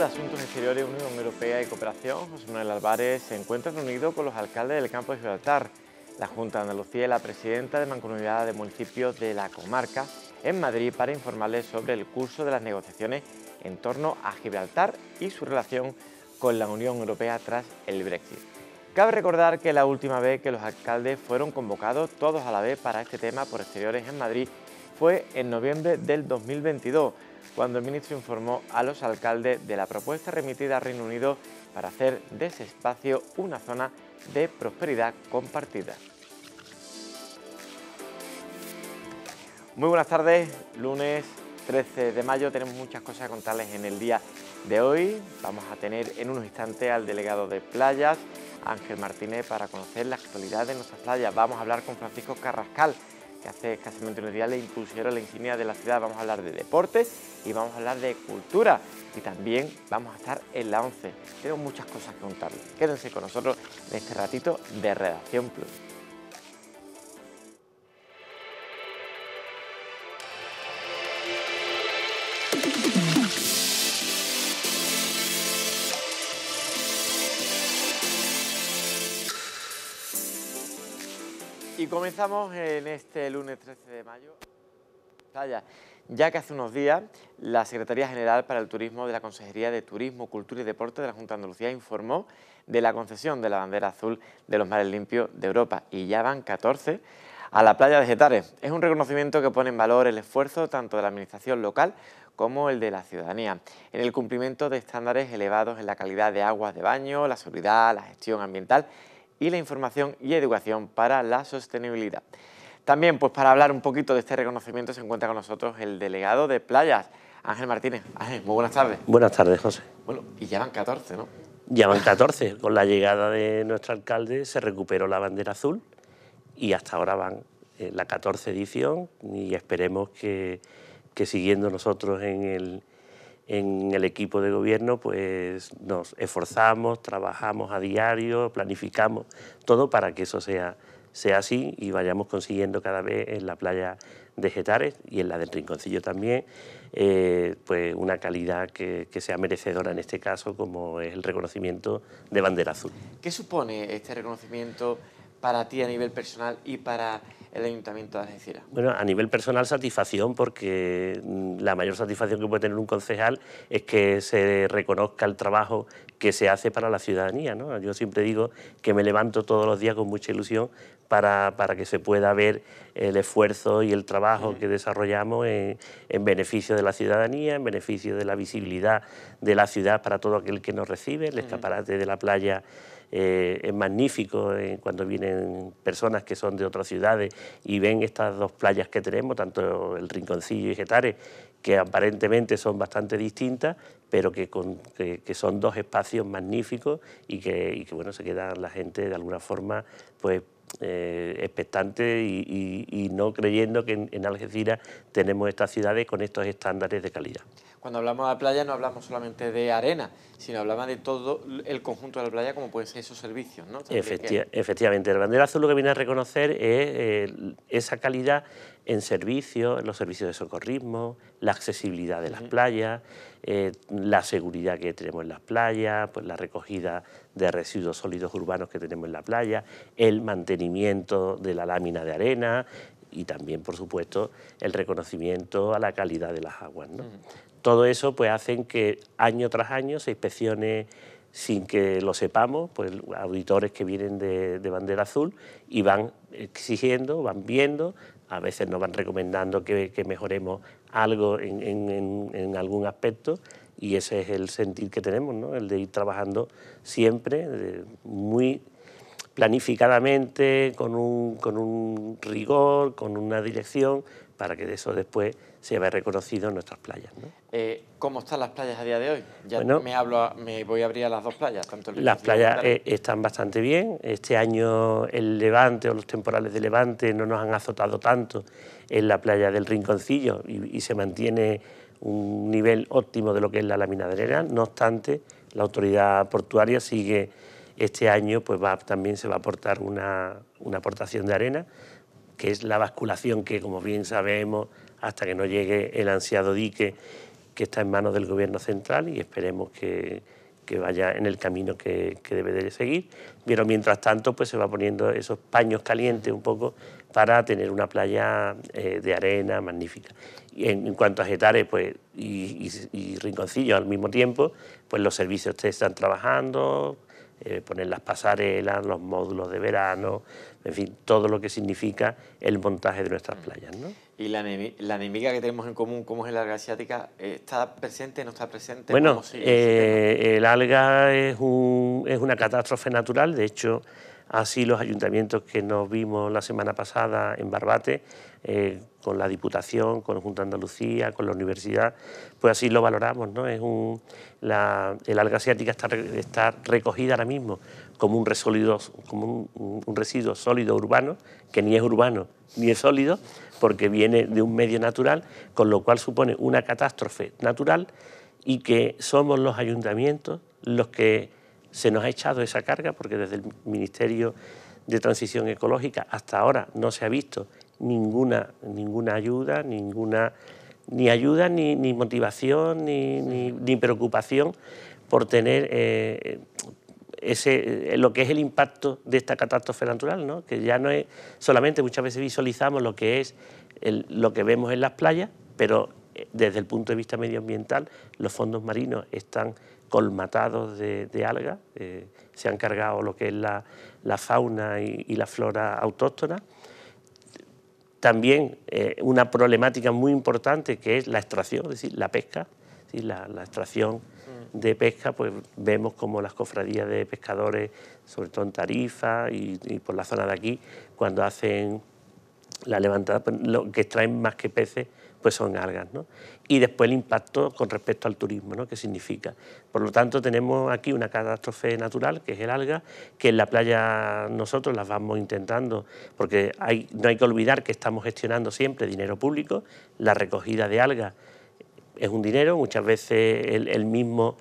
de Asuntos Exteriores, Unión Europea y Cooperación, José Manuel Álvarez, se encuentra reunido con los alcaldes del campo de Gibraltar, la Junta de Andalucía y la presidenta de Mancomunidad de Municipios de la Comarca en Madrid para informarles sobre el curso de las negociaciones en torno a Gibraltar y su relación con la Unión Europea tras el Brexit. Cabe recordar que la última vez que los alcaldes fueron convocados todos a la vez para este tema por exteriores en Madrid fue en noviembre del 2022, cuando el ministro informó a los alcaldes de la propuesta remitida a Reino Unido para hacer de ese espacio una zona de prosperidad compartida. Muy buenas tardes, lunes 13 de mayo tenemos muchas cosas que contarles en el día de hoy. Vamos a tener en unos instantes al delegado de playas, Ángel Martínez, para conocer la actualidad de nuestras playas. Vamos a hablar con Francisco Carrascal, que hace casi unos días le a la ingeniería de la ciudad. Vamos a hablar de deportes y vamos a hablar de cultura y también vamos a estar en la 11. Tengo muchas cosas que contarles. Quédense con nosotros en este ratito de Redacción Plus. Y comenzamos en este lunes 13 de mayo ya que hace unos días la Secretaría General para el Turismo de la Consejería de Turismo, Cultura y Deporte de la Junta de Andalucía informó de la concesión de la bandera azul de los mares limpios de Europa y ya van 14 a la playa de Getares. Es un reconocimiento que pone en valor el esfuerzo tanto de la administración local como el de la ciudadanía, en el cumplimiento de estándares elevados en la calidad de aguas de baño, la seguridad, la gestión ambiental y la información y educación para la sostenibilidad. También, pues para hablar un poquito de este reconocimiento se encuentra con nosotros el delegado de Playas, Ángel Martínez. Ángel, muy buenas tardes. Buenas tardes, José. Bueno, y ya van 14, ¿no? Ya van 14. con la llegada de nuestro alcalde se recuperó la bandera azul y hasta ahora van eh, la 14 edición y esperemos que, que siguiendo nosotros en el, en el equipo de gobierno pues nos esforzamos, trabajamos a diario, planificamos todo para que eso sea sea así y vayamos consiguiendo cada vez en la playa de Getares y en la del Rinconcillo también, eh, pues una calidad que, que, sea merecedora en este caso, como es el reconocimiento de bandera azul. ¿Qué supone este reconocimiento para ti a nivel personal y para el Ayuntamiento de Algeciras? Bueno, a nivel personal satisfacción porque mm, la mayor satisfacción que puede tener un concejal es que se reconozca el trabajo que se hace para la ciudadanía. Yo siempre digo que me levanto todos los días con mucha ilusión para, que se pueda ver el esfuerzo y el trabajo que desarrollamos en, beneficio de la ciudadanía, en beneficio de la visibilidad de la ciudad para todo aquel que nos recibe, el escaparate de la playa eh, es magnífico eh, cuando vienen personas que son de otras ciudades y ven estas dos playas que tenemos, tanto el Rinconcillo y Getare... que aparentemente son bastante distintas, pero que, que, son dos espacios magníficos y que, bueno, se queda la gente de alguna forma pues eh, expectantes y, no creyendo que en, Algeciras tenemos estas ciudades con estos estándares de calidad. Cuando hablamos de playa no hablamos solamente de arena, sino hablamos de todo el conjunto de la playa, como pueden ser esos servicios, ¿no? efectivamente, el bandera azul lo que viene a reconocer es eh, esa calidad en servicios, en los servicios de socorrismo, la accesibilidad de las playas, eh, la seguridad que tenemos en las playas, pues la recogida de residuos sólidos urbanos que tenemos en la playa, el mantenimiento de la lámina de arena y también, por supuesto, el reconocimiento a la calidad de las aguas. ¿no? Todo eso pues hacen que año tras año se inspeccione sin que lo sepamos, pues auditores que vienen de, bandera azul y van exigiendo, van viendo, a veces nos van recomendando que mejoremos algo en, algún aspecto y ese es el sentir que tenemos, el de ir trabajando siempre muy planificadamente, con un, con un rigor, con una dirección, para que de eso después se vea reconocido en nuestras playas. Eh, ¿Cómo están las playas a día de hoy? Ya me, hablo me voy a abrir a las dos playas. Tanto las playas eh, están bastante bien. Este año el levante o los temporales de levante no nos han azotado tanto en la playa del Rinconcillo y, se mantiene un nivel óptimo de lo que es la laminadera, No obstante, la autoridad portuaria sigue este año, pues va, también se va a aportar una, una aportación de arena, que es la basculación que, como bien sabemos, hasta que no llegue el ansiado dique que está en manos del Gobierno central y esperemos que, que vaya en el camino que, que, debe de seguir. Pero mientras tanto, pues se va poniendo esos paños calientes un poco para tener una playa eh, de arena magnífica. Y en, cuanto a Getares pues, y, rinconcillos al mismo tiempo, pues los servicios ustedes están trabajando, eh, poner las pasarelas, los módulos de verano, en fin, todo lo que significa el montaje de nuestras mm. playas. ¿no? ¿Y la, la, enemiga que tenemos en común, como es el alga asiática, está presente, no está presente? Bueno, eh, el alga es, es una catástrofe natural, de hecho así los ayuntamientos que nos vimos la semana pasada en Barbate, eh, con la Diputación, con Junta Andalucía, con la Universidad, pues así lo valoramos. ¿no? Es un, la, el alga asiática está, recogida ahora mismo como, un, como un, un, residuo sólido urbano, que ni es urbano ni es sólido, porque viene de un medio natural, con lo cual supone una catástrofe natural y que somos los ayuntamientos los que se nos ha echado esa carga porque desde el Ministerio de Transición Ecológica hasta ahora no se ha visto ninguna, ninguna ayuda, ninguna, ni ayuda, ni, motivación, ni, preocupación por tener eh, ese, eh, lo que es el impacto de esta catástrofe natural, ¿no? que ya no es solamente muchas veces visualizamos lo que es lo que vemos en las playas, pero eh, desde el punto de vista medioambiental los fondos marinos están colmatados de, algas, eh, se han cargado lo que es la, fauna y, la flora autóctona. También eh, una problemática muy importante que es la extracción, es decir, la pesca, la, extracción mm. de pesca, pues vemos como las cofradías de pescadores, sobre todo en Tarifa y, por la zona de aquí, cuando hacen la levantada, pues, que extraen más que peces pues son algas. ¿no? Y después el impacto con respecto al turismo, ¿no? ¿Qué significa? Por lo tanto, tenemos aquí una catástrofe natural, que es el alga, que en la playa nosotros las vamos intentando, porque no hay que olvidar que estamos gestionando siempre dinero público, la recogida de algas es un dinero, muchas veces el, mismo...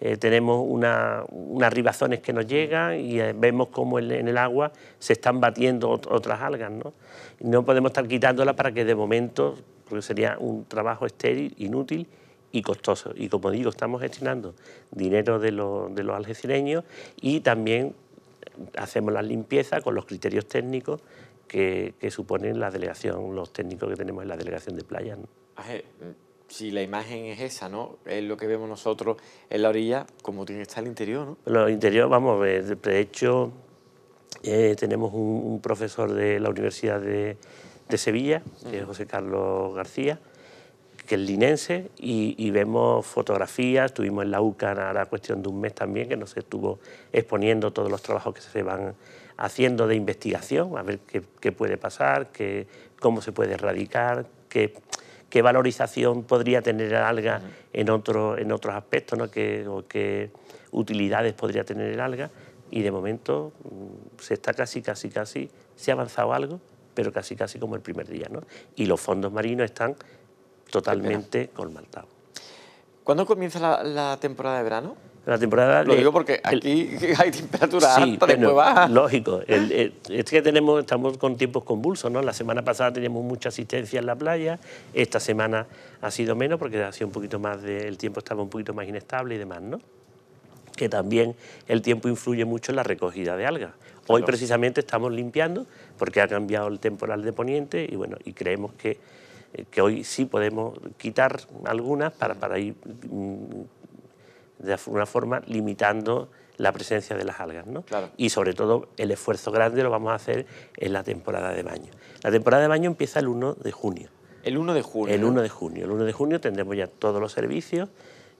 Eh, tenemos unas ribazones que nos llegan y eh, vemos cómo en, el agua se están batiendo otras algas. ¿no? ¿no? podemos estar quitándolas para que de momento porque sería un trabajo estéril, inútil y costoso. Y como digo, estamos gestionando dinero de, los algecireños y también hacemos la limpieza con los criterios técnicos que, suponen la delegación, los técnicos que tenemos en la delegación de playa. Si la imagen es esa, ¿no? Es lo que vemos nosotros en la orilla, como tiene que estar el interior, ¿no? el interior, vamos, de hecho, eh, tenemos un, profesor de la Universidad de, de Sevilla, que es José Carlos García, que es linense, y, vemos fotografías, estuvimos en la UCA la cuestión de un mes también, que nos estuvo exponiendo todos los trabajos que se van haciendo de investigación, a ver qué, puede pasar, qué, cómo se puede erradicar, qué, qué valorización podría tener el alga en, otro, en otros aspectos, ¿no? o qué utilidades podría tener el alga. Y de momento mm, se está casi, casi, casi, se ha avanzado algo, pero casi casi como el primer día. ¿no? Y los fondos marinos están totalmente colmaltados. ¿Cuándo comienza la, temporada de verano? La temporada... Lo digo porque aquí hay temperatura sí, alta, después Lógico. es que tenemos, estamos con tiempos convulsos, ¿no? La semana pasada teníamos mucha asistencia en la playa, esta semana ha sido menos porque ha un poquito más de, el tiempo estaba un poquito más inestable y demás, ¿no? Que también el tiempo influye mucho en la recogida de algas. Hoy precisamente estamos limpiando porque ha cambiado el temporal de poniente y bueno, y creemos que, eh, que hoy sí podemos quitar algunas para, ir mm, de una forma limitando la presencia de las algas. Y sobre todo el esfuerzo grande lo vamos a hacer en la temporada de baño. La temporada de baño empieza el 1 de junio. El 1 de junio. El 1 de junio. El 1 de junio tendremos ya todos los servicios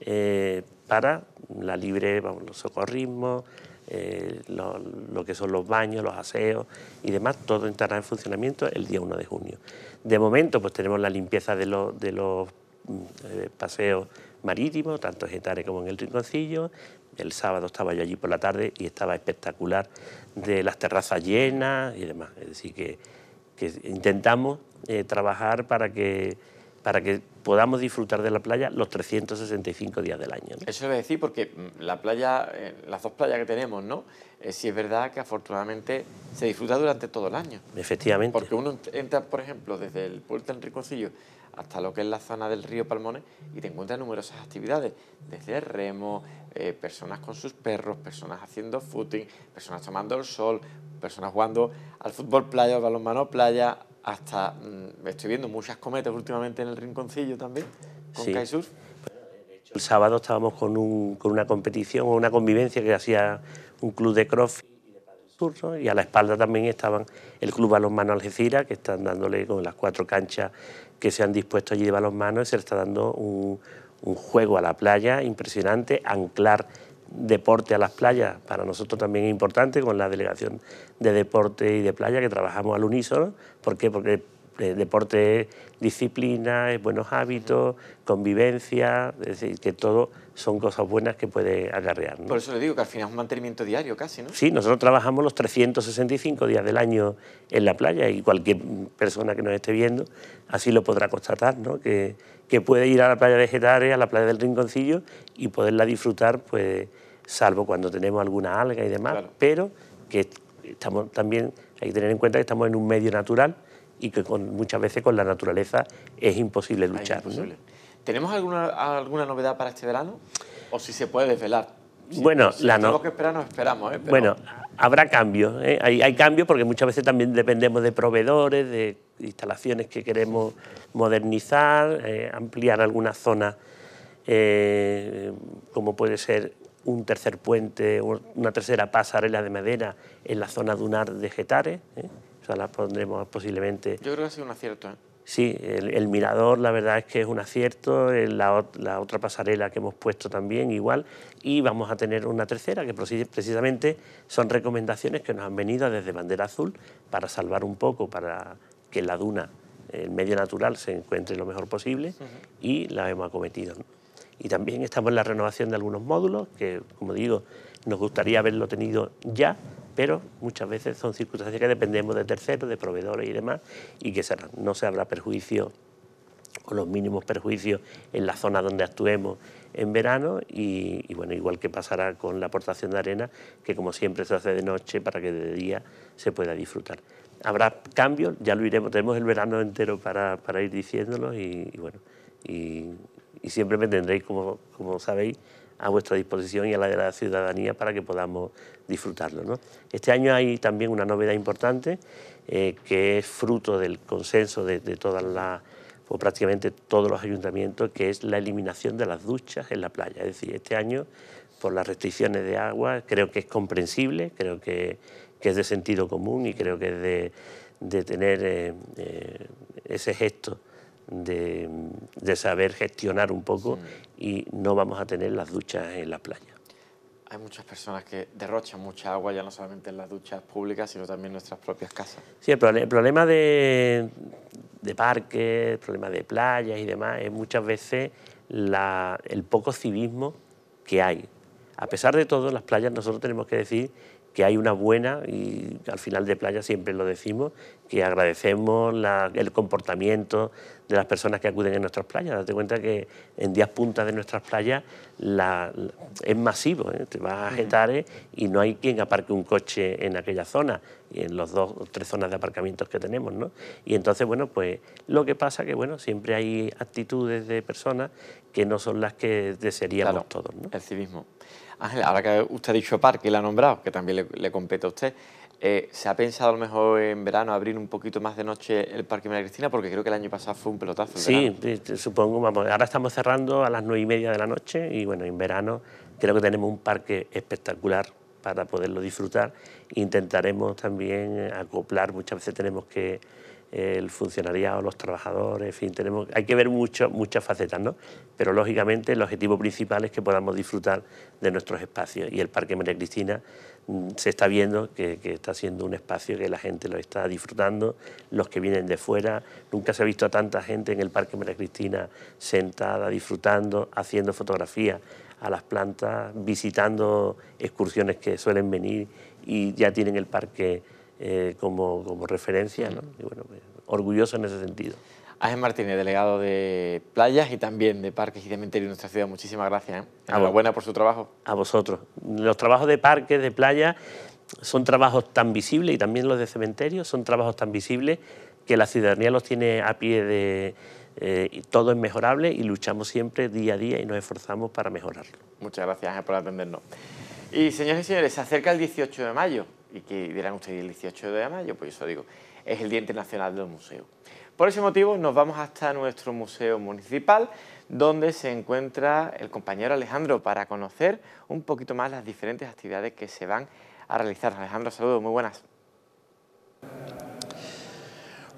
eh, para la libre, vamos, los socorrismos, eh, lo, que son los baños, los aseos y demás, todo entrará en funcionamiento el día 1 de junio. De momento, pues tenemos la limpieza de, los mm, eh, paseos marítimos, tanto en Getare como en el Rinconcillo. El sábado estaba yo allí por la tarde y estaba espectacular de las terrazas llenas y demás. Es decir, que, intentamos eh, trabajar para que, para que podamos disfrutar de la playa los 365 días del año. Eso es decir porque mm, la playa, eh, las dos playas que tenemos, ¿no? Eh, es verdad que afortunadamente se disfruta durante todo el año. Efectivamente. Porque uno entra, por ejemplo, desde el puerto Enriconcillo hasta lo que es la zona del río Palmones y te encuentras numerosas actividades, desde remo, eh, personas con sus perros, personas haciendo footing, personas tomando el sol, personas jugando al fútbol playa, los balonmano playa, hasta, mm, estoy viendo muchas cometas últimamente en el rinconcillo también, con sí. El sábado estábamos con, una competición o una convivencia que hacía un club de crossfit y a la espalda también estaban el Club Balonmano Algeciras, que están dándole con las cuatro canchas que se han dispuesto allí de balonmano, y se le está dando un, un juego a la playa impresionante, anclar deporte a las playas, para nosotros también es importante, con la Delegación de Deporte y de Playa, que trabajamos al unísono. ¿Por qué? Porque eh, deporte es disciplina, es buenos hábitos, convivencia, es decir, que todo son cosas buenas que puede acarrear. Por eso le digo que al final es un mantenimiento diario casi, ¿no? Sí, nosotros trabajamos los 365 días del año en la playa y cualquier persona que nos esté viendo así lo podrá constatar, ¿no? Que, que puede ir a la playa de Getare, a la playa del Rinconcillo y poderla disfrutar, pues salvo cuando tenemos alguna alga y demás, pero que estamos también, hay que tener en cuenta que estamos en un medio natural y que con, muchas veces con la naturaleza es imposible luchar. ¿Tenemos alguna, alguna novedad para este verano? ¿O si se puede desvelar? bueno, que esperamos, esperamos ¿eh? Bueno, habrá cambios. ¿eh? Hay, hay, cambios porque muchas veces también dependemos de proveedores, de instalaciones que queremos modernizar, eh, ampliar alguna zona como puede ser un tercer puente, una tercera pasarela de madera en la zona dunar de Getare. ¿eh? O sea, la pondremos posiblemente... Yo creo que ha sido un acierto. ¿eh? Sí, el, mirador la verdad es que es un acierto, la, la, otra pasarela que hemos puesto también igual, y vamos a tener una tercera que precisamente son recomendaciones que nos han venido desde Bandera Azul para salvar un poco, para que la duna, el medio natural, se encuentre lo mejor posible, y la hemos acometido y también estamos en la renovación de algunos módulos que, como digo, nos gustaría haberlo tenido ya, pero muchas veces son circunstancias que dependemos de terceros, de proveedores y demás, y que no se habrá perjuicio o los mínimos perjuicios en la zona donde actuemos en verano y, bueno, igual que pasará con la aportación de arena, que como siempre se hace de noche para que de día se pueda disfrutar. Habrá cambios, ya lo iremos, tenemos el verano entero para, ir diciéndolo y, bueno, y siempre me tendréis, como, como sabéis, a vuestra disposición y a la de la ciudadanía para que podamos disfrutarlo. Este año hay también una novedad importante eh, que es fruto del consenso de, todas las o pues prácticamente todos los ayuntamientos, que es la eliminación de las duchas en la playa. Es decir, este año, por las restricciones de agua, creo que es comprensible, creo que, es de sentido común y creo que es de, tener eh, eh, ese gesto de, saber gestionar un poco y no vamos a tener las duchas en la playa. Hay muchas personas que derrochan mucha agua, ya no solamente en las duchas públicas, sino también en nuestras propias casas. Sí, el, problema de, de parques, el problema de playas y demás es muchas veces el poco civismo que hay. A pesar de todo, las playas nosotros tenemos que decir que hay una buena, y al final de playa siempre lo decimos, ...y agradecemos el comportamiento de las personas que acuden en nuestras playas. Date cuenta que en días puntas de nuestras playas es masivo. ¿eh? Te vas a agitar... y no hay quien aparque un coche en aquella zona, y en las dos o tres zonas de aparcamientos que tenemos. Y entonces, bueno, pues lo que pasa que bueno, siempre hay actitudes de personas que no son las que desearíamos todos. El civismo. Ángel, ahora que usted ha dicho parque y la ha nombrado, que también le compete a usted. Eh, ¿Se ha pensado a lo mejor en verano abrir un poquito más de noche el Parque María Cristina? Porque creo que el año pasado fue un pelotazo. sí, supongo, ahora estamos cerrando a las nueve y media de la noche y bueno, en verano creo que tenemos un parque espectacular para poderlo disfrutar. Intentaremos también acoplar, muchas veces tenemos que el funcionariado, los trabajadores, fin, tenemos, hay que ver muchas facetas, ¿no? Pero lógicamente el objetivo principal es que podamos disfrutar de nuestros espacios y el Parque María Cristina mm, se está viendo que, está siendo un espacio que la gente lo está disfrutando, los que vienen de fuera. Nunca se ha visto a tanta gente en el Parque María Cristina sentada, disfrutando, haciendo fotografías a las plantas, visitando excursiones que suelen venir y ya tienen el parque eh, como, como, referencia. Y bueno, pues, orgulloso en ese sentido. Ángel Martínez, delegado de playas y también de parques y cementerios de nuestra ciudad, muchísimas gracias. ¿eh? Enhorabuena por su trabajo. A vosotros. Los trabajos de parques, de playas, son trabajos tan visibles y también los de cementerios son trabajos tan visibles que la ciudadanía los tiene a pie de... Eh, todo es mejorable y luchamos siempre día a día y nos esforzamos para mejorarlo. Muchas gracias por atendernos. Y señores y señores, se acerca el 18 de mayo, y que dirán ustedes el 18 de mayo, pues eso digo, es el Día Internacional del Museo. Por ese motivo nos vamos hasta nuestro museo municipal, donde se encuentra el compañero Alejandro para conocer un poquito más las diferentes actividades que se van a realizar. Alejandro, saludos, muy buenas.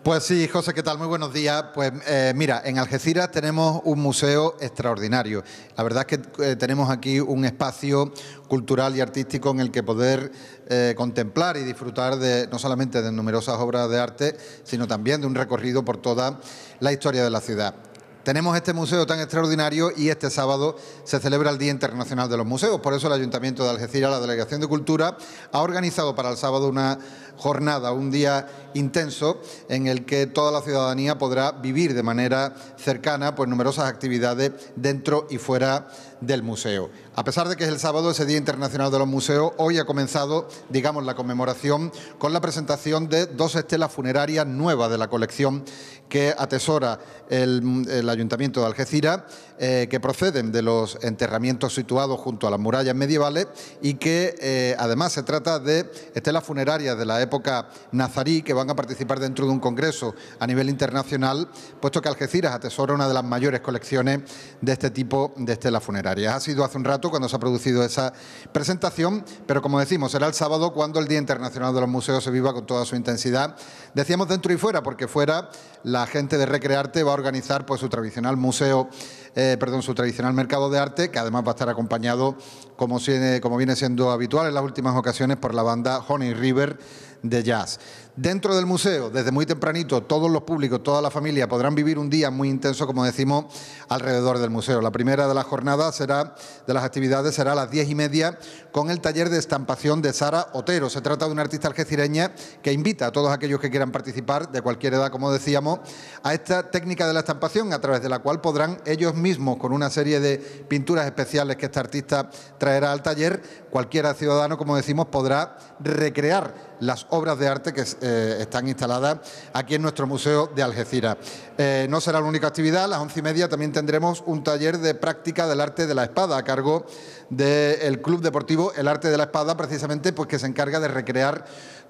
Pues sí, José, ¿qué tal? Muy buenos días. Pues eh, mira, en Algeciras tenemos un museo extraordinario. La verdad es que eh, tenemos aquí un espacio cultural y artístico en el que poder eh, contemplar y disfrutar de, no solamente de numerosas obras de arte, sino también de un recorrido por toda la historia de la ciudad. Tenemos este museo tan extraordinario y este sábado se celebra el Día Internacional de los Museos. Por eso el Ayuntamiento de Algeciras, la Delegación de Cultura, ha organizado para el sábado una jornada, un día intenso en el que toda la ciudadanía podrá vivir de manera cercana pues, numerosas actividades dentro y fuera del museo. A pesar de que es el sábado, ese Día Internacional de los Museos, hoy ha comenzado, digamos, la conmemoración con la presentación de dos estelas funerarias nuevas de la colección que atesora el, el Ayuntamiento de Algeciras, eh, que proceden de los enterramientos situados junto a las murallas medievales y que eh, además se trata de estelas funerarias de la época nazarí que van a participar dentro de un congreso a nivel internacional, puesto que Algeciras atesora una de las mayores colecciones de este tipo de estelas funerarias. Ha sido hace un rato cuando se ha producido esa presentación, pero como decimos, será el sábado cuando el Día Internacional de los Museos se viva con toda su intensidad. Decíamos dentro y fuera, porque fuera la gente de Recrearte va a organizar pues, su tradicional museo eh, perdón, su tradicional mercado de arte, que además va a estar acompañado, como, como viene siendo habitual en las últimas ocasiones, por la banda Honey River de jazz. Dentro del museo, desde muy tempranito, todos los públicos, toda la familia podrán vivir un día muy intenso, como decimos, alrededor del museo. La primera de las jornadas será, de las actividades será a las diez y media con el taller de estampación de Sara Otero. Se trata de una artista algecireña que invita a todos aquellos que quieran participar, de cualquier edad, como decíamos, a esta técnica de la estampación, a través de la cual podrán ellos mismos, con una serie de pinturas especiales que esta artista traerá al taller, cualquiera ciudadano, como decimos, podrá recrear las obras de arte que eh, están instaladas aquí en nuestro Museo de Algeciras. Eh, no será la única actividad, a las once y media también tendremos un taller de práctica del arte de la espada a cargo del Club Deportivo El Arte de la Espada, precisamente porque que se encarga de recrear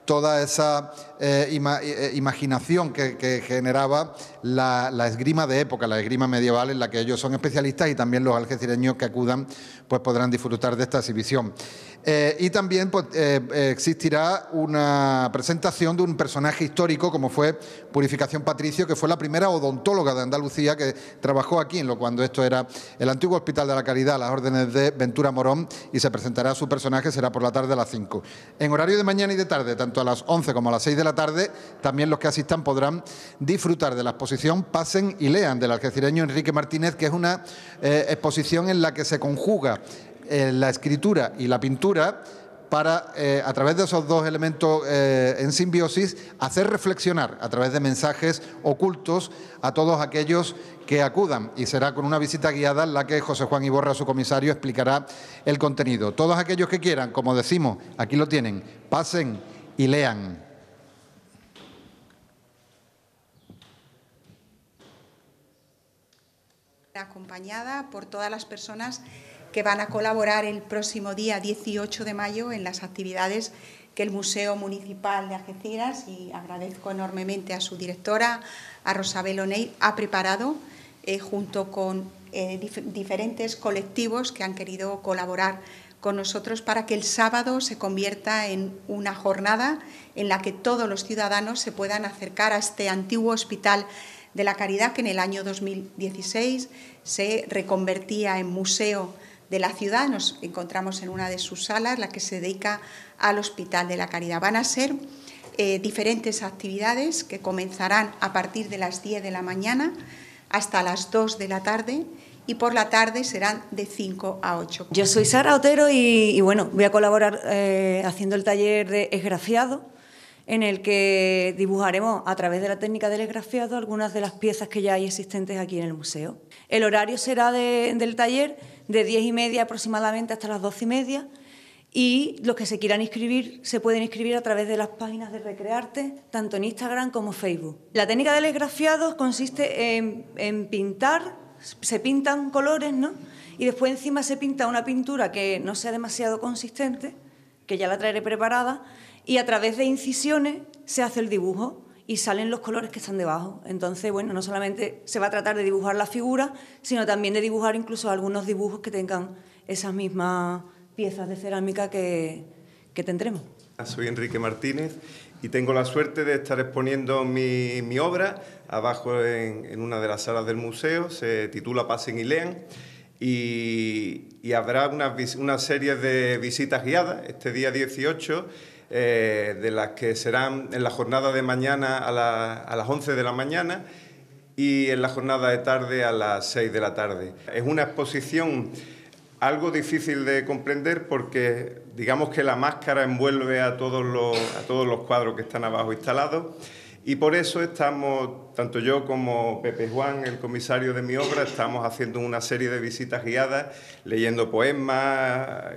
toda esa eh, imaginación que, generaba la, la, esgrima de época, la esgrima medieval en la que ellos son especialistas y también los algecireños que acudan pues podrán disfrutar de esta exhibición. Eh, y también pues, eh, eh, existirá una presentación de un personaje histórico como fue Purificación Patricio, que fue la primera odontóloga de Andalucía que trabajó aquí, en lo cuando esto era el antiguo Hospital de la Caridad, las órdenes de Ventura Morón, y se presentará su personaje, será por la tarde a las 5. En horario de mañana y de tarde, tanto a las 11 como a las 6 de la tarde, también los que asistan podrán disfrutar de la exposición Pasen y Lean del algecireño Enrique Martínez, que es una exposición en la que se conjuga eh, la escritura y la pintura para, eh, a través de esos dos elementos eh, en simbiosis, hacer reflexionar a través de mensajes ocultos a todos aquellos que acudan. Y será con una visita guiada en la que José Juan Iborra, su comisario, explicará el contenido. Todos aquellos que quieran, como decimos, aquí lo tienen, pasen y lean. acompañada por todas las personas que van a colaborar el próximo día 18 de mayo en las actividades que el Museo Municipal de Ajeciras... y agradezco enormemente a su directora, a Rosabel O'Neill, ha preparado eh, junto con eh, diferentes colectivos que han querido colaborar con nosotros para que el sábado se convierta en una jornada en la que todos los ciudadanos se puedan acercar a este antiguo hospital de la caridad que en el año 2016 se reconvertía en museo de la ciudad. Nos encontramos en una de sus salas, la que se dedica al Hospital de la Caridad. Van a ser eh, diferentes actividades que comenzarán a partir de las 10 de la mañana hasta las 2 de la tarde y por la tarde serán de 5 a 8. Yo soy Sara Otero y, bueno, voy a colaborar eh, haciendo el taller de esgrafiado en el que dibujaremos a través de la técnica del esgrafiado algunas de las piezas que ya hay existentes aquí en el museo. El horario será del taller de 10 y media aproximadamente hasta las 12 y media. Y los que se quieran inscribir se pueden inscribir a través de las páginas de Recrearte, tanto en Instagram como Facebook. La técnica del grafiados consiste en, pintar, se pintan colores, ¿no? Y después encima se pinta una pintura que no sea demasiado consistente, que ya la traeré preparada, y a través de incisiones se hace el dibujo y salen los colores que están debajo. Entonces, bueno, no solamente se va a tratar de dibujar la figura, sino también de dibujar incluso algunos dibujos que tengan esas mismas piezas de cerámica que, tendremos. Soy Enrique Martínez y tengo la suerte de estar exponiendo mi, obra abajo en, una de las salas del museo, se titula Pasen y lean. Y, habrá una, una serie de visitas guiadas este día 18 eh, de las que serán en la jornada de mañana a, las 11 de la mañana y en la jornada de tarde a las 6 de la tarde. Es una exposición algo difícil de comprender porque digamos que la máscara envuelve a todos a todos los cuadros que están abajo instalados y por eso estamos, tanto yo como Pepe Juan, el comisario de mi obra, estamos haciendo una serie de visitas guiadas, leyendo poemas,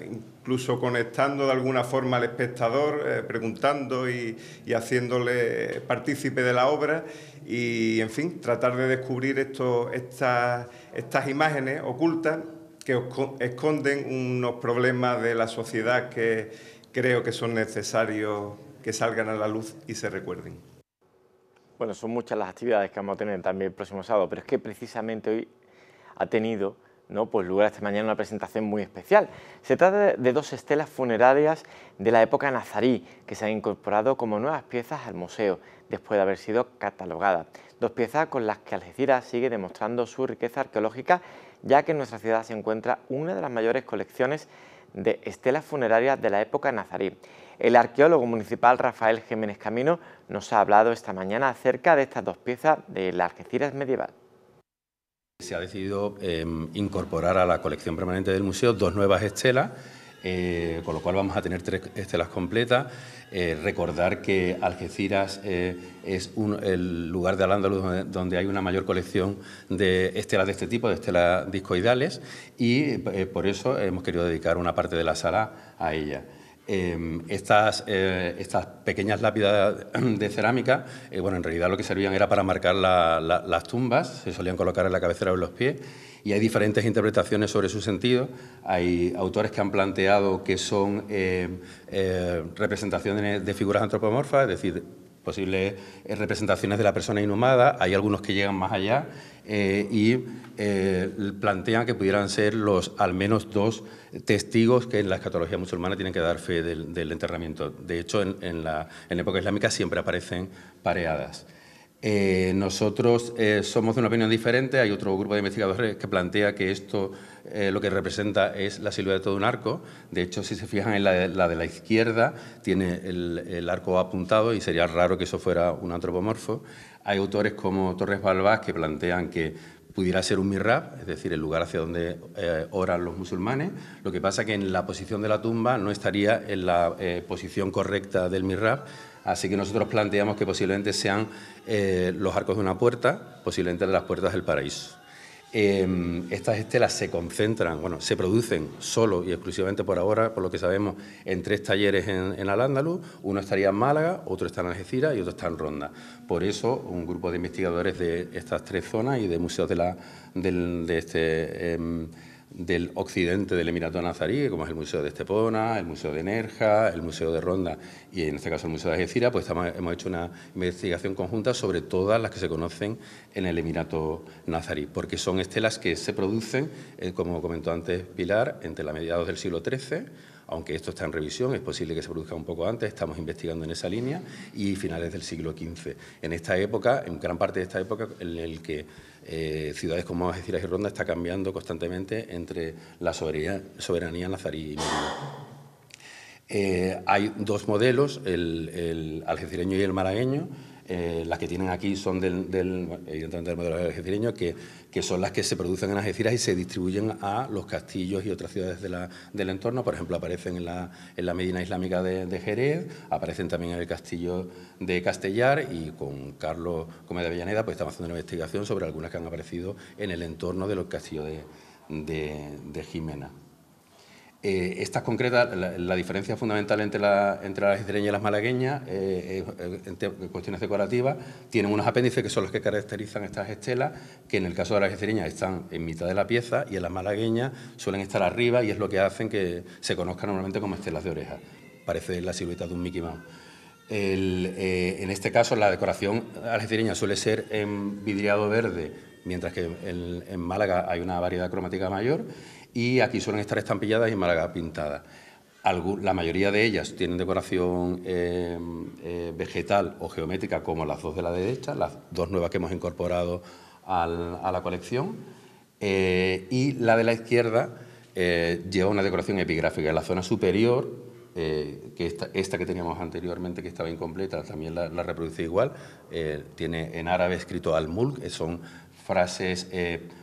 incluso conectando de alguna forma al espectador, eh, preguntando y, haciéndole partícipe de la obra y, en fin, tratar de descubrir estas, estas imágenes ocultas que esconden unos problemas de la sociedad que creo que son necesarios que salgan a la luz y se recuerden. Bueno, son muchas las actividades que vamos a tener también el próximo sábado, pero es que precisamente hoy ha tenido ¿no? pues lugar esta mañana una presentación muy especial. Se trata de dos estelas funerarias de la época nazarí, que se han incorporado como nuevas piezas al museo, después de haber sido catalogadas. Dos piezas con las que Algeciras sigue demostrando su riqueza arqueológica, ya que en nuestra ciudad se encuentra una de las mayores colecciones de estelas funerarias de la época nazarí. El arqueólogo municipal Rafael Jiménez Camino nos ha hablado esta mañana acerca de estas dos piezas de la Algeciras medieval. Se ha decidido em, incorporar a la colección permanente del museo dos nuevas estelas, eh, con lo cual vamos a tener tres estelas completas. Eh, recordar que Algeciras eh, es el lugar de al donde, donde, hay una mayor colección de estelas de este tipo, de estelas discoidales, y por eso hemos querido dedicar una parte de la sala a ella. Em, eh, estas, pequeñas lápidas de cerámica, eh, bueno, en realidad lo que servían era para marcar las tumbas, se solían colocar en la cabecera o en los pies, y hay diferentes interpretaciones sobre su sentido. Hay autores que han planteado que son eh, representaciones de figuras antropomorfas, es decir, posibles eh, representaciones de la persona inhumada, hay algunos que llegan más allá eh, y eh, plantean que pudieran ser los al menos dos testigos que en la escatología musulmana tienen que dar fe del, enterramiento. De hecho, en, la, en época islámica siempre aparecen pareadas. Eh, nosotros eh, somos de una opinión diferente. Hay otro grupo de investigadores que plantea que esto eh, lo que representa es la silueta de un arco. De hecho, si se fijan en la de la, izquierda, tiene el, arco apuntado y sería raro que eso fuera un antropomorfo. Hay autores como Torres Balbás que plantean que pudiera ser un mirab, es decir, el lugar hacia donde oran los musulmanes. Lo que pasa que en la posición de la tumba no estaría en la posición correcta del mirab, Así que nosotros planteamos que posiblemente sean eh, los arcos de una puerta, posiblemente de las puertas del paraíso. Em, estas estelas se concentran, bueno, se producen solo y exclusivamente por ahora, por lo que sabemos, en tres talleres en, Al-Ándalus. Uno estaría en Málaga, otro está en Algeciras y otro está en Ronda. Por eso, un grupo de investigadores de estas tres zonas y de museos de, la, de, este. Em, del occidente del Emirato Nazarí, como es el Museo de Estepona, el Museo de Nerja, el Museo de Ronda y en este caso el Museo de Algeciras, pues hemos hecho una investigación conjunta sobre todas las que se conocen en el Emirato Nazarí, porque son estelas que se producen, eh, como comentó antes Pilar, entre la mediados del siglo XIII aunque esto está en revisión, es posible que se produzca un poco antes, estamos investigando en esa línea, y finales del siglo XV. En esta época, en gran parte de esta época, en el que eh, ciudades como Algeciras y Ronda está cambiando constantemente entre la soberanía, nazarí y eh, hay dos modelos, el, el algecireño y el malagueño. Eh, las que tienen aquí son del, evidentemente del modelo algecireño, que, que, son las que se producen en Algeciras y se distribuyen a los castillos y otras ciudades del entorno. Por ejemplo, aparecen en la, Medina Islámica de, Jerez, aparecen también en el castillo de Castellar y con Carlos Gómez de Avellaneda pues estamos haciendo una investigación sobre algunas que han aparecido en el entorno de los castillos de Jimena. Eh, ...estas concretas, la, diferencia fundamental entre, las isleñas y las malagueñas, eh, eh, en cuestiones decorativas, tienen unos apéndices que son los que caracterizan estas estelas, que en el caso de las isleñas están en mitad de la pieza y en las malagueñas suelen estar arriba y es lo que hacen que se conozcan normalmente como estelas de oreja. Parece la silueta de un Mickey Mouse. en este caso, la decoración algecireña suele ser en vidriado verde, mientras que en Málaga hay una variedad cromática mayor y aquí suelen estar estampilladas y málaga pintadas. la mayoría de ellas tienen decoración eh, eh, vegetal o geométrica, como las dos de la derecha, las dos nuevas que hemos incorporado a la colección, eh, y la de la izquierda lleva una decoración epigráfica. En la zona superior que esta, que teníamos anteriormente, que estaba incompleta, también la, reproduce igual. tiene en árabe escrito al-mulk, son frases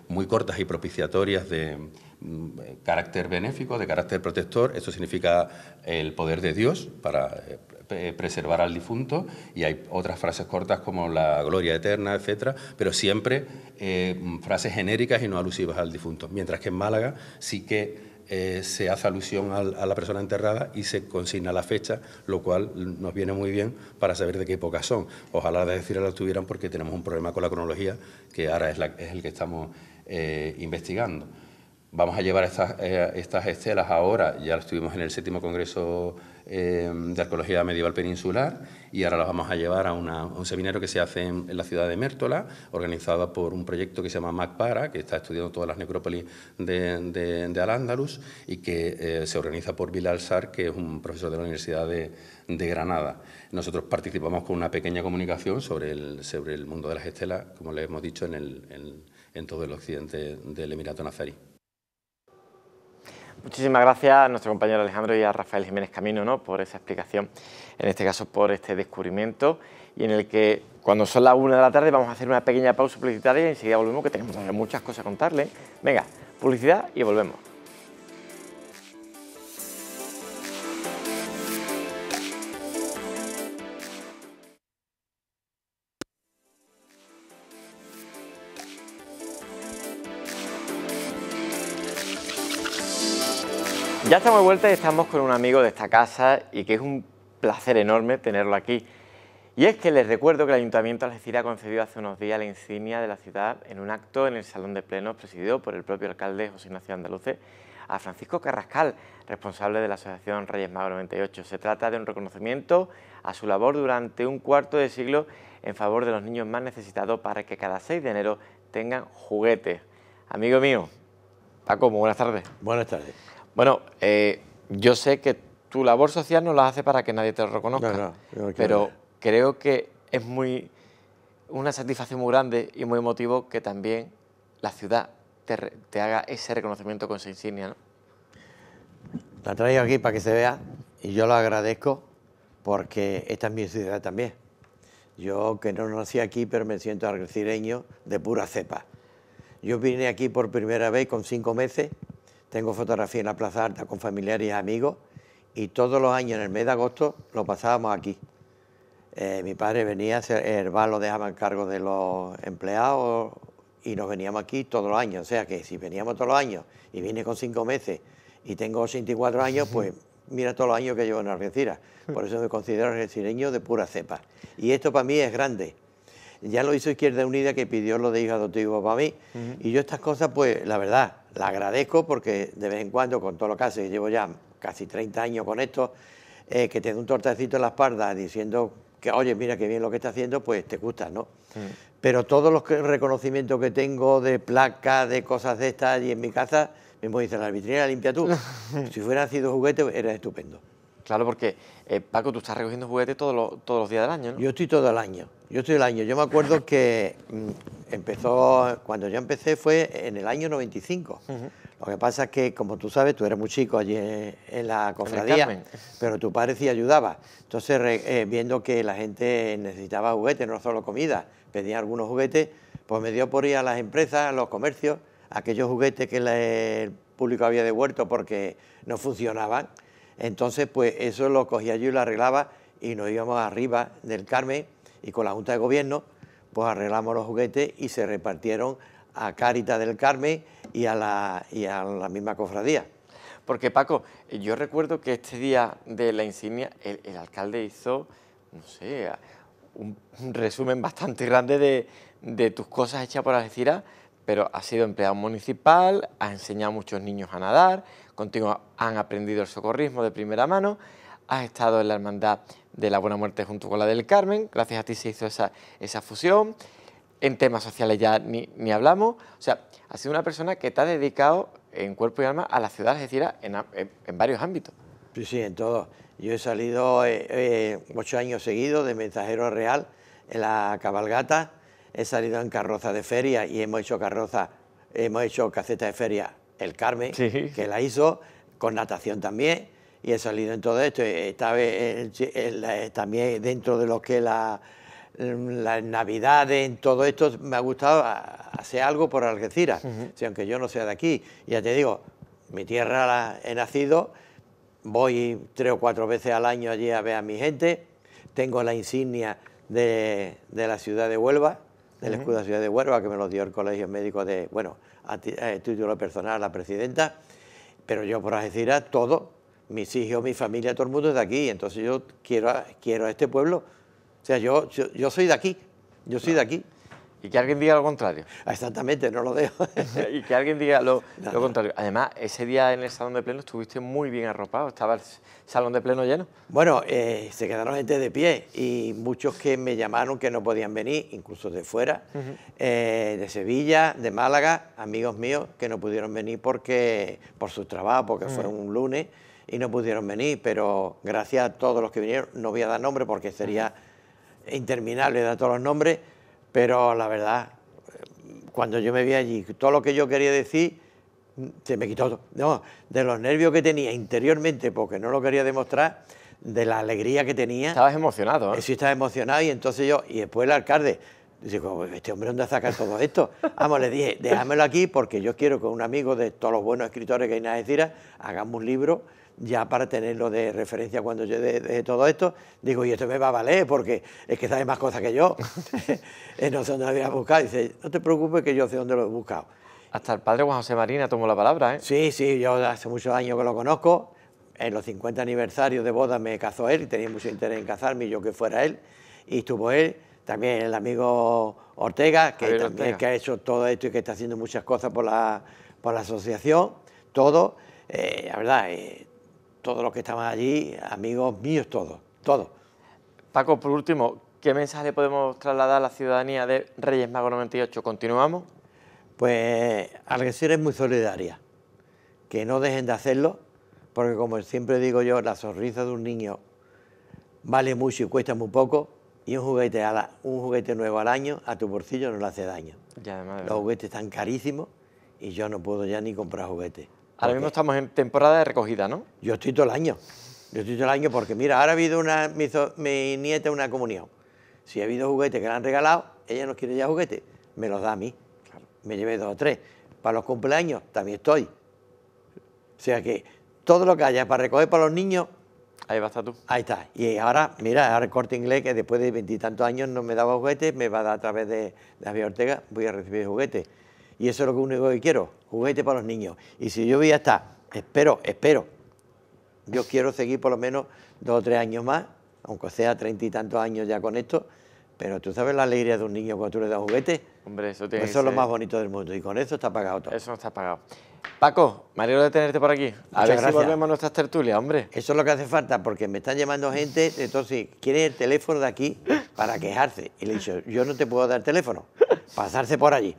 muy cortas y propiciatorias de, Mm, carácter benéfico, de carácter protector. Esto significa el poder de Dios para eh, eh, preservar al difunto y hay otras frases cortas como la gloria eterna, etcétera, pero siempre eh, mm, frases genéricas y no alusivas al difunto. Mientras que en Málaga sí que se hace alusión a la persona enterrada y se consigna la fecha, lo cual nos viene muy bien para saber de qué época son. Ojalá de decir tuvieran porque tenemos un problema con la cronología que ahora es, el que estamos investigando. Vamos a llevar eh, estas, estelas ahora, ya estuvimos en el séptimo Congreso eh, de Arqueología Medieval Peninsular y ahora las vamos a llevar a, un seminario que se hace en, la ciudad de Mértola, organizado por un proyecto que se llama MacPara, que está estudiando todas las necrópolis de, Al-Ándalus y que eh, se organiza por Bilal Sar, que es un profesor de la Universidad de, Granada. Nosotros participamos con una pequeña comunicación sobre el, mundo de las estelas, como le hemos dicho, en, en todo el occidente del Emirato Nazarí. Muchísimas gracias a nuestro compañero Alejandro y a Rafael Jiménez Camino ¿no? por esa explicación, en este caso por este descubrimiento y en el que cuando son las 1 de la tarde vamos a hacer una pequeña pausa publicitaria y enseguida volvemos que tenemos muchas cosas a contarle. Venga, publicidad y volvemos. Ya estamos de vuelta y estamos con un amigo de esta casa y que es un placer enorme tenerlo aquí. Y es que les recuerdo que el Ayuntamiento de Algeciras ha concedido hace unos días la insignia de la ciudad en un acto en el Salón de Plenos presidido por el propio alcalde José Ignacio Andaluce a Francisco Carrascal, responsable de la Asociación Reyes Magos 98. Se trata de un reconocimiento a su labor durante un cuarto de siglo en favor de los niños más necesitados para que cada 6 de enero tengan juguetes. Amigo mío, Paco, buenas tardes. Buenas tardes. Bueno, eh, yo sé que tu labor social no la hace para que nadie te lo reconozca, pero creo que es muy una satisfacción muy grande y muy emotivo que también la ciudad te, haga ese reconocimiento con su insignia. La traigo aquí para que se vea y yo lo agradezco porque esta es mi ciudad también. Yo que no nací aquí, pero me siento agradecido de pura cepa. Yo vine aquí por primera vez con cinco meses tengo fotografía en la Plaza Alta con familiares y amigos y todos los años en el mes de agosto lo pasábamos aquí. Eh, mi padre venía, el bar lo dejaba en cargo de los empleados y nos veníamos aquí todos los años. O sea que si veníamos todos los años y vine con cinco meses y tengo 84 años, pues mira todos los años que llevo en Argentina. Por eso me considero argentineño de pura cepa. Y esto para mí es grande ya lo hizo Izquierda Unida que pidió lo de hijos adoptivo para mí. Y yo estas cosas, pues la verdad, las agradezco porque de vez en cuando, con todo lo que hace, llevo ya casi 30 años con esto, eh, que te dé un tortacito en la espalda diciendo que, oye, mira qué bien lo que está haciendo, pues te gusta, ¿no? Pero todos los reconocimientos que tengo de placas, de cosas de estas, y en mi casa, mismo dice, la vitrina la limpia tú. si fuera sido juguete, era estupendo. Claro, porque eh, Paco, tú estás recogiendo juguetes todos los, días del año, ¿no? Yo estoy todo el año, yo estoy el año. Yo me acuerdo que mm, empezó, cuando yo empecé fue en el año 95. Lo que pasa es que, como tú sabes, tú eres muy chico allí en, la cofradía, pero tu padre sí ayudaba. Entonces, eh, viendo que la gente necesitaba juguetes, no solo comida, pedía algunos juguetes, pues me dio por ir a las empresas, a los comercios, aquellos juguetes que el público había devuelto porque no funcionaban entonces, pues eso lo cogía yo y lo arreglaba y nos íbamos arriba del Carmen y con la Junta de Gobierno, pues arreglamos los juguetes y se repartieron a carita del Carmen y a la, misma cofradía. Porque Paco, yo recuerdo que este día de la insignia el, alcalde hizo, no sé, un, resumen bastante grande de, de, tus cosas hechas por Algeciras, pero has sido empleado municipal, has enseñado a muchos niños a nadar, Contigo han aprendido el socorrismo de primera mano, has estado en la Hermandad de la Buena Muerte junto con la del Carmen, gracias a ti se hizo esa, fusión, en temas sociales ya ni, hablamos, o sea, has sido una persona que te ha dedicado en cuerpo y alma a la ciudad, es decir, en, varios ámbitos. Sí, sí, en todo... Yo he salido eh, eh, ocho años seguidos de mensajero real en la cabalgata, he salido en carroza de feria y hemos hecho carroza, hemos hecho caseta de feria el Carmen, que la hizo con natación también y he salido en todo esto. también dentro de lo que la Navidad en todo esto, me ha gustado hacer algo por Algeciras, ...si aunque yo no sea de aquí. Ya te digo, mi tierra la he nacido, voy tres o cuatro veces al año allí a ver a mi gente, tengo la insignia de, la ciudad de Huelva, del escudo de la ciudad de Huelva, que me lo dio el Colegio Médico de, bueno, a, título eh, personal, a la presidenta, pero yo por decirlo todo, mis hijos, mi familia, todo el mundo es de aquí, entonces yo quiero, quiero a este pueblo, o sea, yo, yo soy de aquí, yo soy de aquí. Y que alguien diga lo contrario. Ah, exactamente, no lo dejo. y que alguien diga lo, contrario. Además, ese día en el salón de pleno estuviste muy bien arropado, estaba el salón de pleno lleno. Bueno, eh, se quedaron gente de pie y muchos que me llamaron que no podían venir, incluso de fuera, eh, de Sevilla, de Málaga, amigos míos que no pudieron venir porque por sus trabajos, porque fue mm. un lunes y no pudieron venir, pero gracias a todos los que vinieron, no voy a dar nombre porque sería interminable dar todos los nombres pero la verdad, cuando yo me vi allí, todo lo que yo quería decir se me quitó. No, de los nervios que tenía interiormente, porque no lo quería demostrar, de la alegría que tenía. Estabas emocionado, ¿eh? Sí, estaba emocionado y entonces yo, y después el alcalde, digo, pues, este hombre dónde saca todo esto. Vamos, le dije, déjamelo aquí porque yo quiero que un amigo de todos los buenos escritores que hay en Algeciras hagamos un libro ya para tenerlo de referencia cuando yo de, todo esto, digo, y esto me va a valer porque es que sabe más cosas que yo. no sé dónde lo había buscado. Dice, no te preocupes que yo sé dónde lo he buscado. Hasta el padre Juan José Marina tomó la palabra, ¿eh? Sí, sí, yo hace muchos años que lo conozco. En los 50 aniversarios de boda me cazó él y tenía mucho interés en casarme yo que fuera él. Y estuvo él, también el amigo Ortega, que, también, que ha hecho todo esto y que está haciendo muchas cosas por la, por la asociación, todo. Eh, la verdad, eh, todos los que estaban allí, amigos míos todos, todos. Paco, por último, ¿qué mensaje podemos trasladar a la ciudadanía de Reyes Mago 98? ¿Continuamos? Pues Algeciras es muy solidaria, que no dejen de hacerlo, porque como siempre digo yo, la sonrisa de un niño vale mucho y cuesta muy poco, y un juguete, un juguete nuevo al año a tu bolsillo no le hace daño. Los juguetes están carísimos y yo no puedo ya ni comprar juguetes. Ahora mismo estamos en temporada de recogida, ¿no? Yo estoy todo el año. Yo estoy todo el año porque, mira, ahora ha habido una. Mi, hizo mi nieta una comunión. Si ha habido juguetes que le han regalado, ella no quiere ya juguetes, me los da a mí. Me llevé dos o tres. Para los cumpleaños también estoy. O sea que todo lo que haya para recoger para los niños. Ahí va tú. Ahí está. Y ahora, mira, ahora el corte inglés que después de veintitantos años no me daba juguetes, me va a dar a través de, de Javier Ortega, voy a recibir juguetes. Y eso es lo único que quiero, juguete para los niños. Y si yo voy hasta, espero, espero, yo quiero seguir por lo menos dos o tres años más, aunque sea treinta y tantos años ya con esto, pero tú sabes la alegría de un niño cuando tú le das juguete. Hombre, eso tiene Eso es lo más bonito del mundo y con eso está pagado todo. Eso está pagado. Paco, me alegro de tenerte por aquí. a ver volvemos a nuestras tertulias, hombre. Eso es lo que hace falta, porque me están llamando gente, entonces quiere el teléfono de aquí para quejarse. Y le he dicho, yo no te puedo dar teléfono, pasarse por allí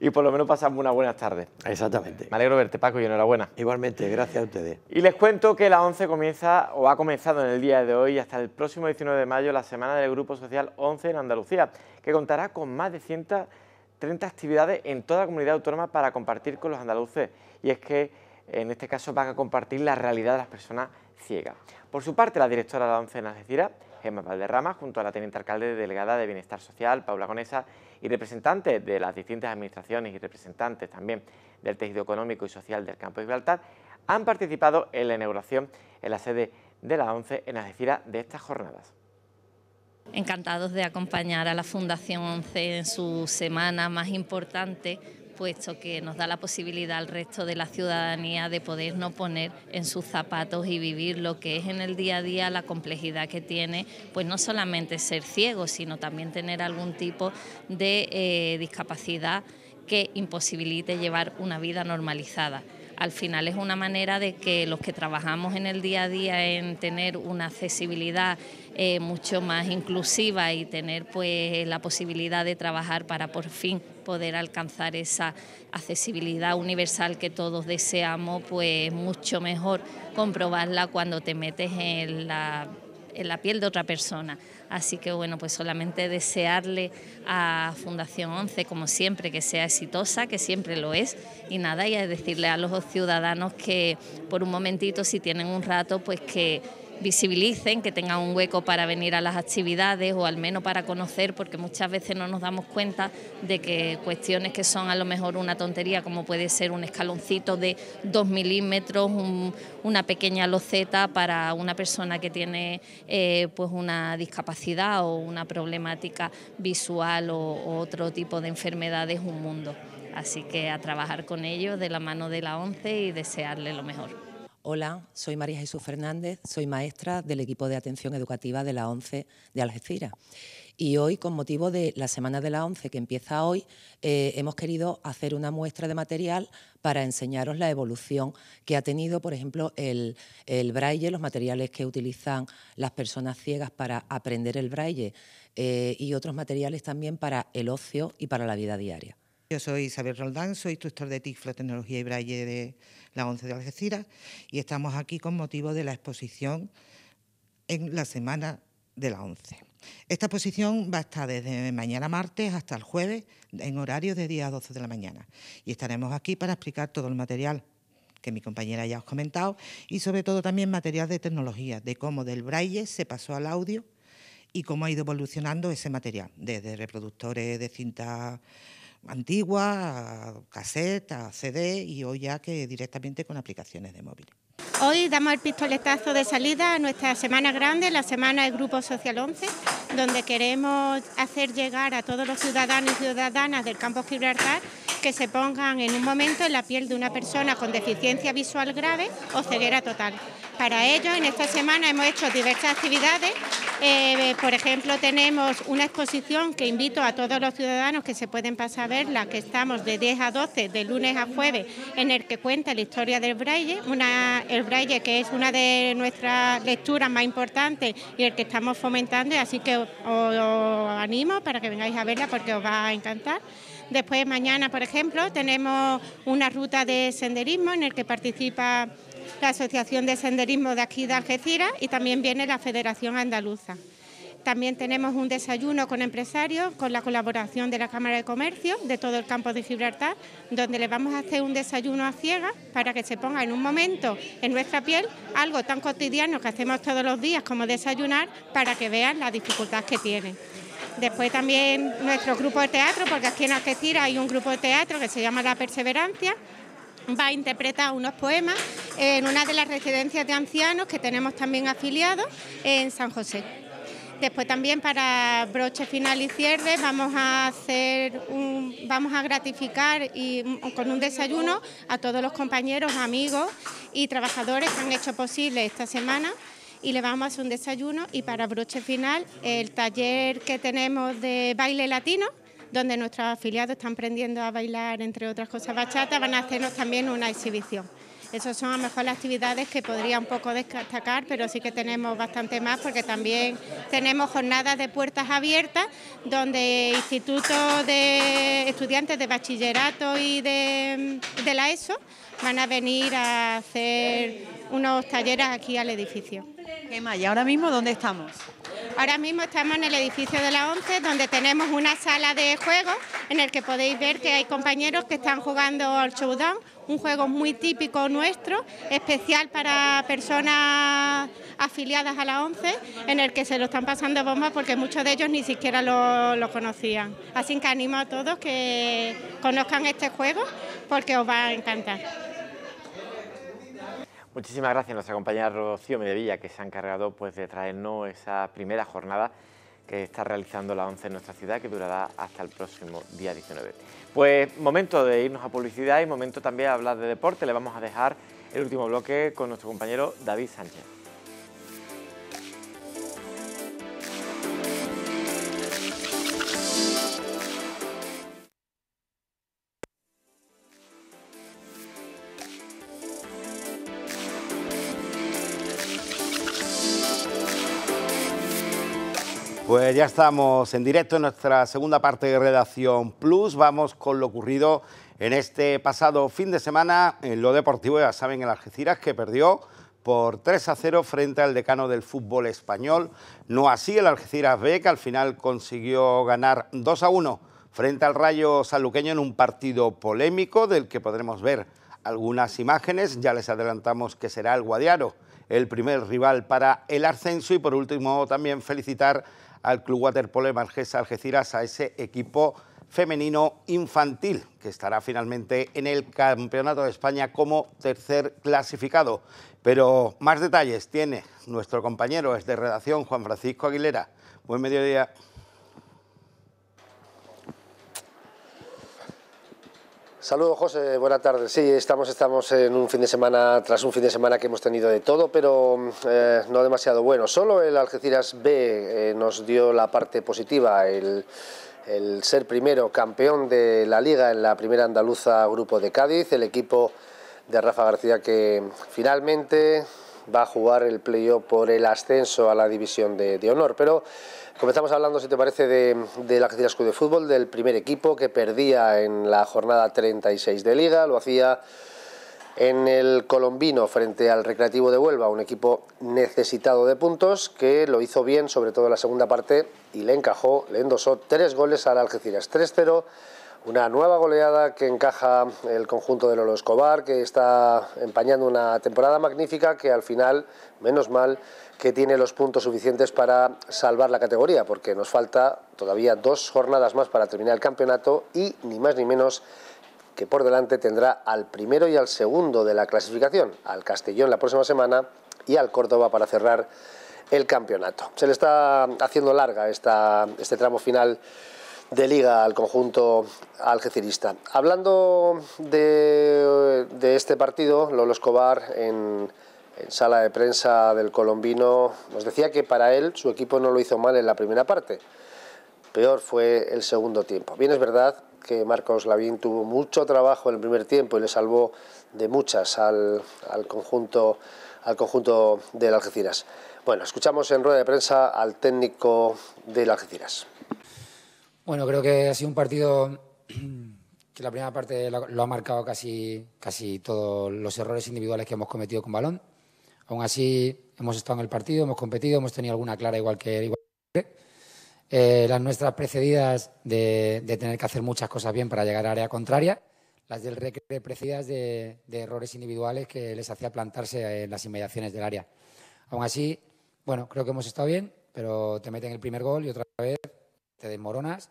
y por lo menos pasamos una buena tarde. Exactamente. Me alegro verte, Paco, y enhorabuena. Igualmente, gracias a ustedes. Y les cuento que la 11 comienza o ha comenzado en el día de hoy hasta el próximo 19 de mayo la semana del Grupo Social 11 en Andalucía, que contará con más de 130 actividades en toda la comunidad autónoma para compartir con los andaluces. Y es que en este caso van a compartir la realidad de las personas ciegas. Por su parte, la directora de la 11 en Algeciras, Gemma Valderrama, junto a la teniente alcalde delegada de Bienestar Social, Paula Gonesa, y representantes de las distintas administraciones y representantes también del tejido económico y social del campo de Gibraltar han participado en la inauguración en la sede de la ONCE en la Algeciras de estas jornadas. Encantados de acompañar a la Fundación ONCE en su semana más importante puesto que nos da la posibilidad al resto de la ciudadanía de podernos poner en sus zapatos y vivir lo que es en el día a día la complejidad que tiene, pues no solamente ser ciego, sino también tener algún tipo de eh, discapacidad que imposibilite llevar una vida normalizada al final es una manera de que los que trabajamos en el día a día en tener una accesibilidad eh, mucho más inclusiva y tener pues la posibilidad de trabajar para por fin poder alcanzar esa accesibilidad universal que todos deseamos, pues mucho mejor comprobarla cuando te metes en la piel de otra persona. Así que bueno, pues solamente desearle a Fundación 11, como siempre, que sea exitosa, que siempre lo es, y nada, y a decirle a los ciudadanos que por un momentito, si tienen un rato, pues que visibilicen, que tengan un hueco para venir a las actividades o al menos para conocer, porque muchas veces no nos damos cuenta de que cuestiones que son a lo mejor una tontería, como puede ser un escaloncito de dos milímetros, una pequeña loceta para una persona que tiene eh, pues una discapacidad o una problemática visual o, otro tipo de enfermedades, es un mundo. Así que a trabajar con ellos de la mano de la ONCE y desearle lo mejor. Hola, soy María Jesús Fernández, soy maestra del equipo de atención educativa de la ONCE de Algeciras. Y hoy, con motivo de la Semana de la ONCE que empieza hoy, eh, hemos querido hacer una muestra de material para enseñaros la evolución que ha tenido, por ejemplo, el, braille, los materiales que utilizan las personas ciegas para aprender el braille eh, y otros materiales también para el ocio y para la vida diaria. Yo soy Isabel Roldán, soy instructor de TIFLO, Tecnología y Braille de la 11 de Algeciras y estamos aquí con motivo de la exposición en la Semana de la ONCE. Esta exposición va a estar desde mañana martes hasta el jueves en horario de día a 12 de la mañana y estaremos aquí para explicar todo el material que mi compañera ya os ha comentado y sobre todo también material de tecnología, de cómo del braille se pasó al audio y cómo ha ido evolucionando ese material, desde reproductores de cinta antigua, a CD y hoy ya que directamente con aplicaciones de móvil. Hoy damos el pistoletazo de salida a nuestra semana grande, la semana del Grupo Social 11, donde queremos hacer llegar a todos los ciudadanos y ciudadanas del campo Gibraltar que se pongan en un momento en la piel de una persona con deficiencia visual grave o ceguera total. Para ello, en esta semana hemos hecho diversas actividades. Eh, por ejemplo, tenemos una exposición que invito a todos los ciudadanos que se pueden pasar a verla, que estamos de 10 a 12, de lunes a jueves, en el que cuenta la historia del braille, el braille que es una de nuestras lecturas más importantes y el que estamos fomentando, así que os, os animo para que vengáis a verla porque os va a encantar. Después mañana, por ejemplo, tenemos una ruta de senderismo en el que participa la Asociación de Senderismo de aquí de Algeciras y también viene la Federación Andaluza. También tenemos un desayuno con empresarios, con la colaboración de la Cámara de Comercio de todo el campo de Gibraltar, donde le vamos a hacer un desayuno a ciegas para que se ponga en un momento en nuestra piel algo tan cotidiano que hacemos todos los días como desayunar para que vean la dificultad que tiene... Después también nuestro grupo de teatro, porque aquí en Algeciras hay un grupo de teatro que se llama La Perseverancia, va a interpretar unos poemas en una de las residencias de ancianos que tenemos también afiliados en San José. Después también para broche final y cierre vamos a hacer un, vamos a gratificar y mm, con un desayuno a todos los compañeros, amigos y trabajadores que han hecho posible esta semana y le vamos a hacer un desayuno y para broche final el taller que tenemos de baile latino donde nuestros afiliados están aprendiendo a bailar, entre otras cosas, bachata, van a hacernos también una exhibición. Esas son a lo mejor las actividades que podría un poco destacar, pero sí que tenemos bastante más porque también tenemos jornadas de puertas abiertas donde institutos de estudiantes de bachillerato y de, de la ESO van a venir a hacer unos talleres aquí al edificio. ¿y ahora mismo dónde estamos? Ahora mismo estamos en el edificio de la ONCE, donde tenemos una sala de juegos en el que podéis ver que hay compañeros que están jugando al showdown, un juego muy típico nuestro, especial para personas afiliadas a la ONCE, en el que se lo están pasando bombas porque muchos de ellos ni siquiera lo, lo conocían. Así que animo a todos que conozcan este juego porque os va a encantar. Muchísimas gracias a nuestra compañera Rocío Medevilla, que se ha encargado pues, de traernos esa primera jornada que está realizando la ONCE en nuestra ciudad, que durará hasta el próximo día 19. Pues momento de irnos a publicidad y momento también hablar de deporte. Le vamos a dejar el último bloque con nuestro compañero David Sánchez. Pues ya estamos en directo en nuestra segunda parte de Redacción Plus. Vamos con lo ocurrido en este pasado fin de semana en lo deportivo, ya saben, el Algeciras, que perdió por 3 a 0 frente al decano del fútbol español. No así el Algeciras B, que al final consiguió ganar 2 a 1 frente al Rayo Saluqueño en un partido polémico del que podremos ver algunas imágenes. Ya les adelantamos que será el Guadiaro el primer rival para el ascenso y por último también felicitar al Club Waterpolo Margesa Algeciras, a ese equipo femenino infantil, que estará finalmente en el Campeonato de España como tercer clasificado. Pero más detalles tiene nuestro compañero, es de redacción, Juan Francisco Aguilera. Buen mediodía. Saludos, José. Buenas tardes. Sí, estamos, estamos en un fin de semana, tras un fin de semana que hemos tenido de todo, pero eh, no demasiado bueno. Solo el Algeciras B eh, nos dio la parte positiva, el, ser primero campeón de la liga en la primera andaluza grupo de Cádiz, el equipo de Rafa García que finalmente va a jugar el playoff por el ascenso a la división de, de honor. Pero Comenzamos hablando, si te parece, de, Algeciras Club de Fútbol, del primer equipo que perdía en la jornada 36 de Liga, lo hacía en el Colombino frente al Recreativo de Huelva, un equipo necesitado de puntos que lo hizo bien, sobre todo en la segunda parte, y le encajó, le endosó tres goles al Algeciras, 3-0. Una nueva goleada que encaja el conjunto de Lolo Escobar, que está empañando una temporada magnífica que al final, menos mal, que tiene los puntos suficientes para salvar la categoría, porque nos falta todavía dos jornadas más para terminar el campeonato y ni más ni menos que por delante tendrá al primero y al segundo de la clasificación, al Castellón la próxima semana y al Córdoba para cerrar el campeonato. Se le está haciendo larga este tramo final de liga al conjunto algecirista. Hablando de, de este partido, Lolo Escobar en en sala de prensa del colombino, nos decía que para él su equipo no lo hizo mal en la primera parte. Peor fue el segundo tiempo. Bien es verdad que Marcos Lavín tuvo mucho trabajo en el primer tiempo y le salvó de muchas al, conjunto, al conjunto del Algeciras. Bueno, escuchamos en rueda de prensa al técnico del Algeciras. Bueno, creo que ha sido un partido que la primera parte lo, lo ha marcado casi, casi todos los errores individuales que hemos cometido con balón. Aún así, hemos estado en el partido, hemos competido, hemos tenido alguna clara igual que... Igual eh, las nuestras precedidas de, tener que hacer muchas cosas bien para llegar a área contraria, las del recre precedidas de, errores individuales que les hacía plantarse en las inmediaciones del área. Aún así, bueno, creo que hemos estado bien, pero te meten el primer gol y otra vez te desmoronas,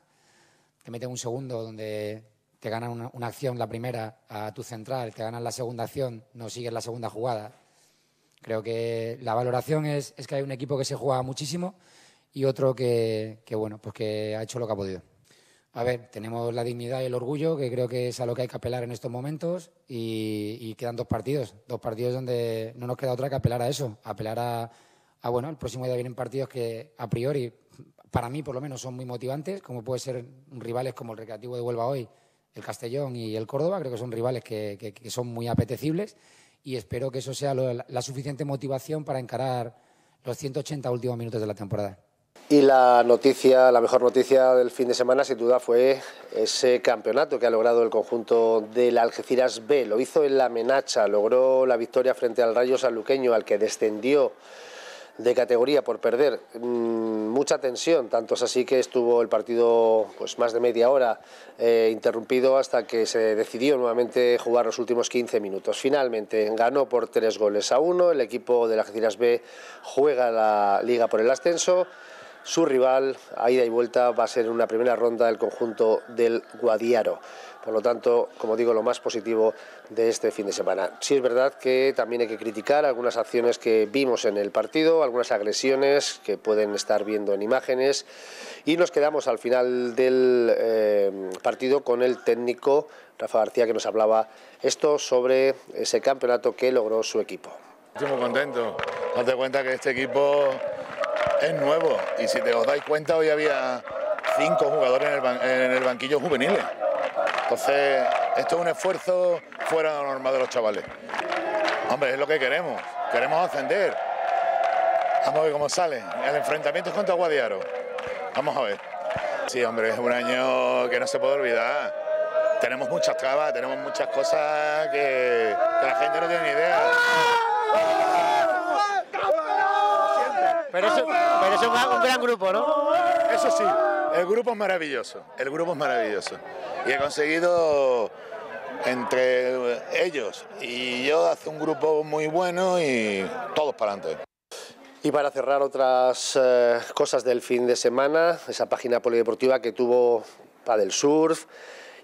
te meten un segundo donde te ganan una, una acción la primera a tu central, te ganan la segunda acción, no sigues la segunda jugada, Creo que la valoración es, que hay un equipo que se juega muchísimo y otro que, bueno, pues que ha hecho lo que ha podido. A ver, tenemos la dignidad y el orgullo, que creo que es a lo que hay que apelar en estos momentos, y, quedan dos partidos, dos partidos donde no nos queda otra que apelar a eso, apelar a, bueno, el próximo día vienen partidos que a priori, para mí por lo menos, son muy motivantes, como puede ser rivales como el Recreativo de Huelva hoy, el Castellón y el Córdoba, creo que son rivales que son muy apetecibles y espero que eso sea la suficiente motivación para encarar los 180 últimos minutos de la temporada. Y la noticia, la mejor noticia del fin de semana, sin duda, fue ese campeonato que ha logrado el conjunto del Algeciras B. Lo hizo en la Menacha, logró la victoria frente al Rayo Sanluqueño, al que descendió de categoría por perder. Mm, mucha tensión, tanto es así que estuvo el partido pues más de media hora eh, interrumpido hasta que se decidió nuevamente jugar los últimos 15 minutos. Finalmente ganó por tres goles a uno, el equipo de la Algeciras B juega la liga por el ascenso, su rival a ida y vuelta va a ser una primera ronda del conjunto del Guadiaro. Por lo tanto, como digo, lo más positivo de este fin de semana. Sí es verdad que también hay que criticar algunas acciones que vimos en el partido, algunas agresiones que pueden estar viendo en imágenes y nos quedamos al final del eh, partido con el técnico Rafa García que nos hablaba esto sobre ese campeonato que logró su equipo. Estoy muy contento. Hazte cuenta que este equipo es nuevo y si te os dais cuenta hoy había cinco jugadores en el, banquillo juvenil. Entonces, esto es un esfuerzo fuera de la norma de los chavales. Hombre, es lo que queremos. Queremos ascender. Vamos a ver cómo sale. El enfrentamiento es contra Guadiaro. Vamos a ver. Sí, hombre, es un año que no se puede olvidar. Tenemos muchas trabas, tenemos muchas cosas que, la gente no tiene ni idea. Pero pero eso es un gran grupo, ¿no? Eso sí. El grupo es maravilloso, el grupo es maravilloso. Y he conseguido entre ellos y yo hacer un grupo muy bueno y todos para adelante. Y para cerrar otras eh, cosas del fin de semana, esa página polideportiva que tuvo Padel Surf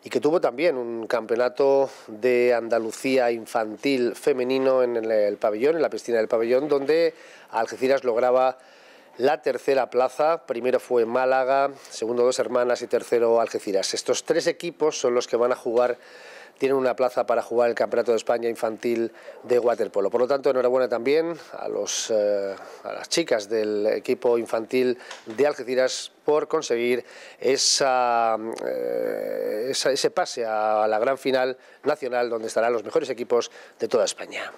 y que tuvo también un campeonato de Andalucía infantil femenino en el pabellón, en la piscina del pabellón, donde Algeciras lograba la tercera plaza. Primero fue Málaga, segundo Dos Hermanas y tercero Algeciras. Estos tres equipos son los que van a jugar tienen una plaza para jugar el Campeonato de España Infantil de Waterpolo. Por lo tanto, enhorabuena también a, eh, a las chicas del equipo infantil de Algeciras por conseguir eh, esa, ese pase a la gran final nacional donde estarán los mejores equipos de toda España.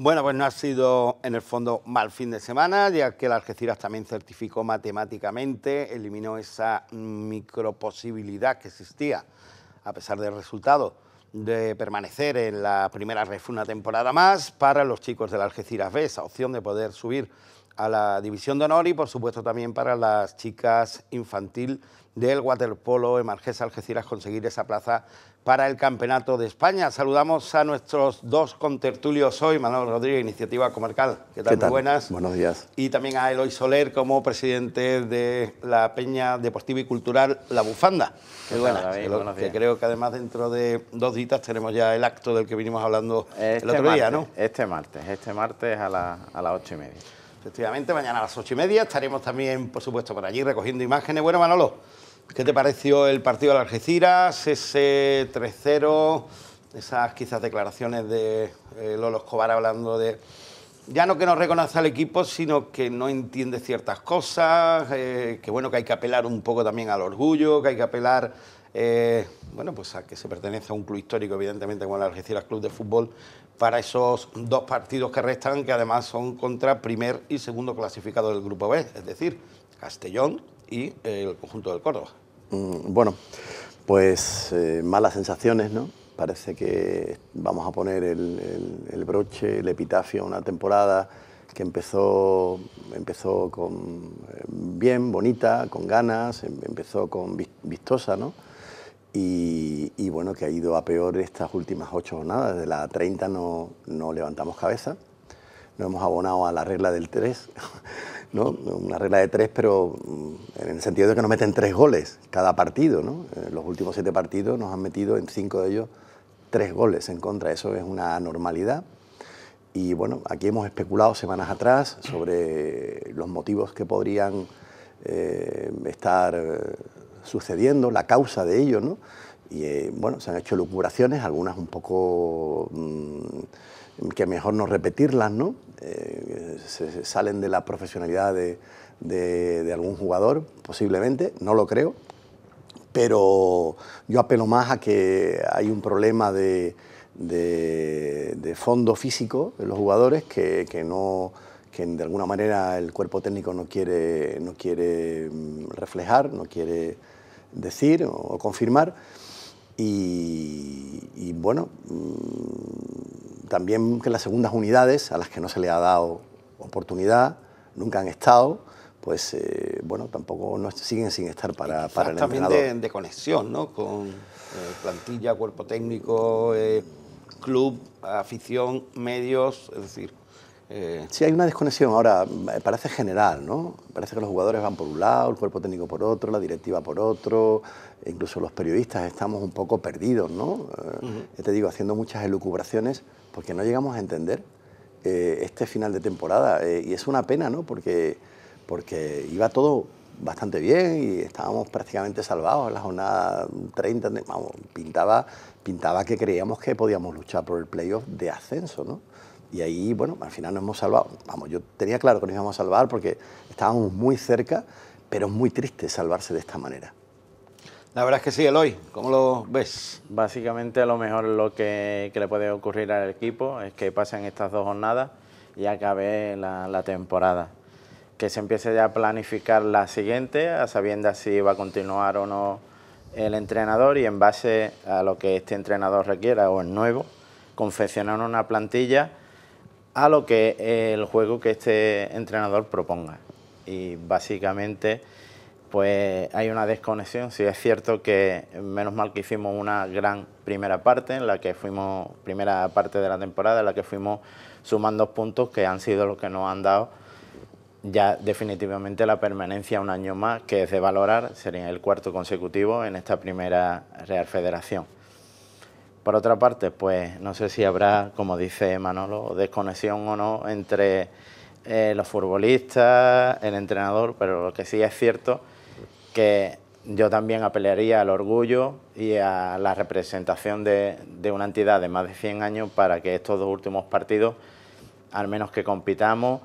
Bueno, pues no ha sido en el fondo mal fin de semana, ya que el Algeciras también certificó matemáticamente, eliminó esa microposibilidad que existía, a pesar del resultado, de permanecer en la primera ref una temporada más para los chicos del Algeciras B, esa opción de poder subir a la división de honor y por supuesto también para las chicas infantil del waterpolo en Marqués Algeciras conseguir esa plaza para el Campeonato de España. Saludamos a nuestros dos contertulios hoy, ...Manolo Rodríguez, Iniciativa Comarcal. ¿Qué tal? buenas. Buenos días. Y también a Eloy Soler como presidente de la Peña Deportiva y Cultural La Bufanda. Muy buenas. que, creo que además dentro de dos días tenemos ya el acto del que vinimos hablando el este otro día, ¿no? Este martes, este martes a las ocho y media. Efectivamente, mañana a las ocho y media estaremos también, por supuesto, por allí recogiendo imágenes. Bueno, Manolo. ¿Qué te pareció el partido de Algeciras, ese 3-0, esas quizás declaraciones de eh, Lolo Escobar hablando de ya no que no reconoce al equipo, sino que no entiende ciertas cosas, eh, que bueno, que hay que apelar un poco también al orgullo, que hay que apelar, eh, bueno, pues a que se pertenece a un club histórico, evidentemente, como el Algeciras Club de Fútbol, para esos dos partidos que restan, que además son contra primer y segundo clasificado del Grupo B, es decir, Castellón y el conjunto del Córdoba. Mm, bueno, pues eh, malas sensaciones, ¿no? Parece que vamos a poner el, broche, el epitafio a una temporada que empezó, empezó con, eh, bien, bonita, con ganas, em, empezó con vistosa, ¿no? Y, bueno, que ha ido a peor estas últimas ocho jornadas. Desde la 30 no, no levantamos cabeza nos hemos abonado a la regla del 3, ¿no? una regla de 3, pero mm, en el sentido de que nos meten tres goles cada partido. ¿no? En eh, los últimos siete partidos nos han metido en cinco de ellos tres goles en contra, eso es una anormalidad. Y bueno, aquí hemos especulado semanas atrás sobre los motivos que podrían eh, estar eh, sucediendo, la causa de ello, ¿no? Y bueno, se han hecho lucubraciones, algunas un poco mm, que mejor no repetirlas, ¿no? Eh, se salen de la profesionalidad de, algún jugador, posiblemente, no lo creo, pero yo apelo más a que hay un problema de, fondo físico en los jugadores que, no de alguna manera el cuerpo técnico no quiere, no quiere mm, reflejar, no quiere decir o confirmar. Y, bueno, mm, también que las segundas unidades, a las que no se le ha dado oportunidad, nunca han estado, pues eh, bueno, tampoco no, siguen sin estar para, para el también De, conexión, ¿no? Con eh, plantilla, cuerpo técnico, eh, club, afición, medios, es decir. Sí, hay una desconexión ahora, parece general, ¿no? Parece que los jugadores van por un lado, el cuerpo técnico por otro, la directiva por otro, incluso los periodistas estamos un poco perdidos, ¿no? te digo, haciendo muchas elucubraciones porque no llegamos a entender eh, este final de temporada. Eh, y es una pena, ¿no? Porque, porque iba todo bastante bien y estábamos prácticamente salvados en la jornada 30, vamos, pintaba, pintaba que creíamos que podíamos luchar por el playoff de ascenso, ¿no? Y ahí, bueno, al final nos hemos salvado. Vamos, yo tenía claro que nos íbamos a salvar porque estábamos muy cerca, pero es muy triste salvarse de esta manera. La verdad es que sí, Eloy, ¿cómo lo ves? Básicamente lo mejor lo que, le puede ocurrir al equipo es que pasen estas dos jornadas y acabe la, temporada. Que se empiece ya a planificar la siguiente, a sabiendo si va a continuar o no el entrenador y en base a lo que este entrenador requiera o el nuevo, confeccionar una plantilla a lo que el juego que este entrenador proponga. Y básicamente pues hay una desconexión. Sí es cierto que menos mal que hicimos una gran primera parte en la que fuimos primera parte de la temporada en la que fuimos sumando puntos que han sido los que nos han dado ya definitivamente la permanencia un año más que es de valorar sería el cuarto consecutivo en esta primera Real Federación. Por otra parte, pues no sé si habrá, como dice Manolo, desconexión o no entre eh, los futbolistas, el entrenador, pero lo que sí es cierto que yo también apelaría al orgullo y a la representación de, una entidad de más de 100 años para que estos dos últimos partidos, al menos que compitamos,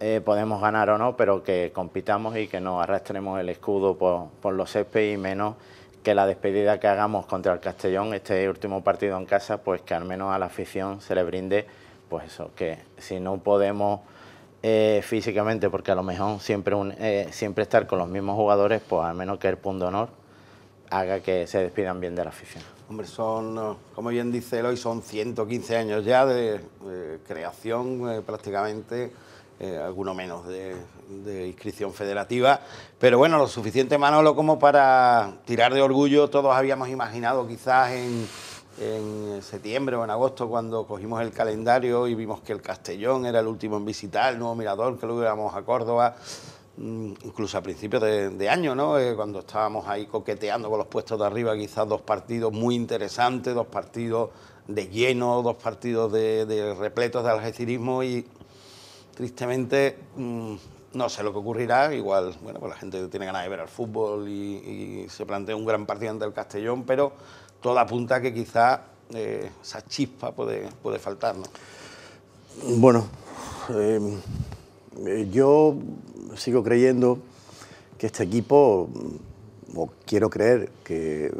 eh, podemos ganar o no, pero que compitamos y que no arrastremos el escudo por, los espes y menos que la despedida que hagamos contra el Castellón, este último partido en casa, pues que al menos a la afición se le brinde, pues eso, que si no podemos eh, físicamente, porque a lo mejor siempre, eh, siempre estar con los mismos jugadores, pues al menos que el punto honor haga que se despidan bien de la afición. Hombre, son, eh, como bien dice Eloy, son 115 años ya de creación prácticamente, alguno menos de, de, inscripción federativa, pero bueno, lo suficiente Manolo como para tirar de orgullo, todos habíamos imaginado quizás en en septiembre o en agosto cuando cogimos el calendario y vimos que el Castellón era el último en visitar, el nuevo mirador, que luego íbamos a Córdoba, mm, incluso a principios de, año, ¿no? Eh, cuando estábamos ahí coqueteando con los puestos de arriba, quizás dos partidos muy interesantes, dos partidos de lleno, dos partidos de, repletos de algecirismo y tristemente mm, no sé lo que ocurrirá, igual, bueno, pues la gente tiene ganas de ver al fútbol y se plantea un gran partido ante el Castellón, pero ...toda punta que quizá eh, esa chispa puede, puede faltar. Bueno, eh, yo sigo creyendo que este equipo, o quiero creer que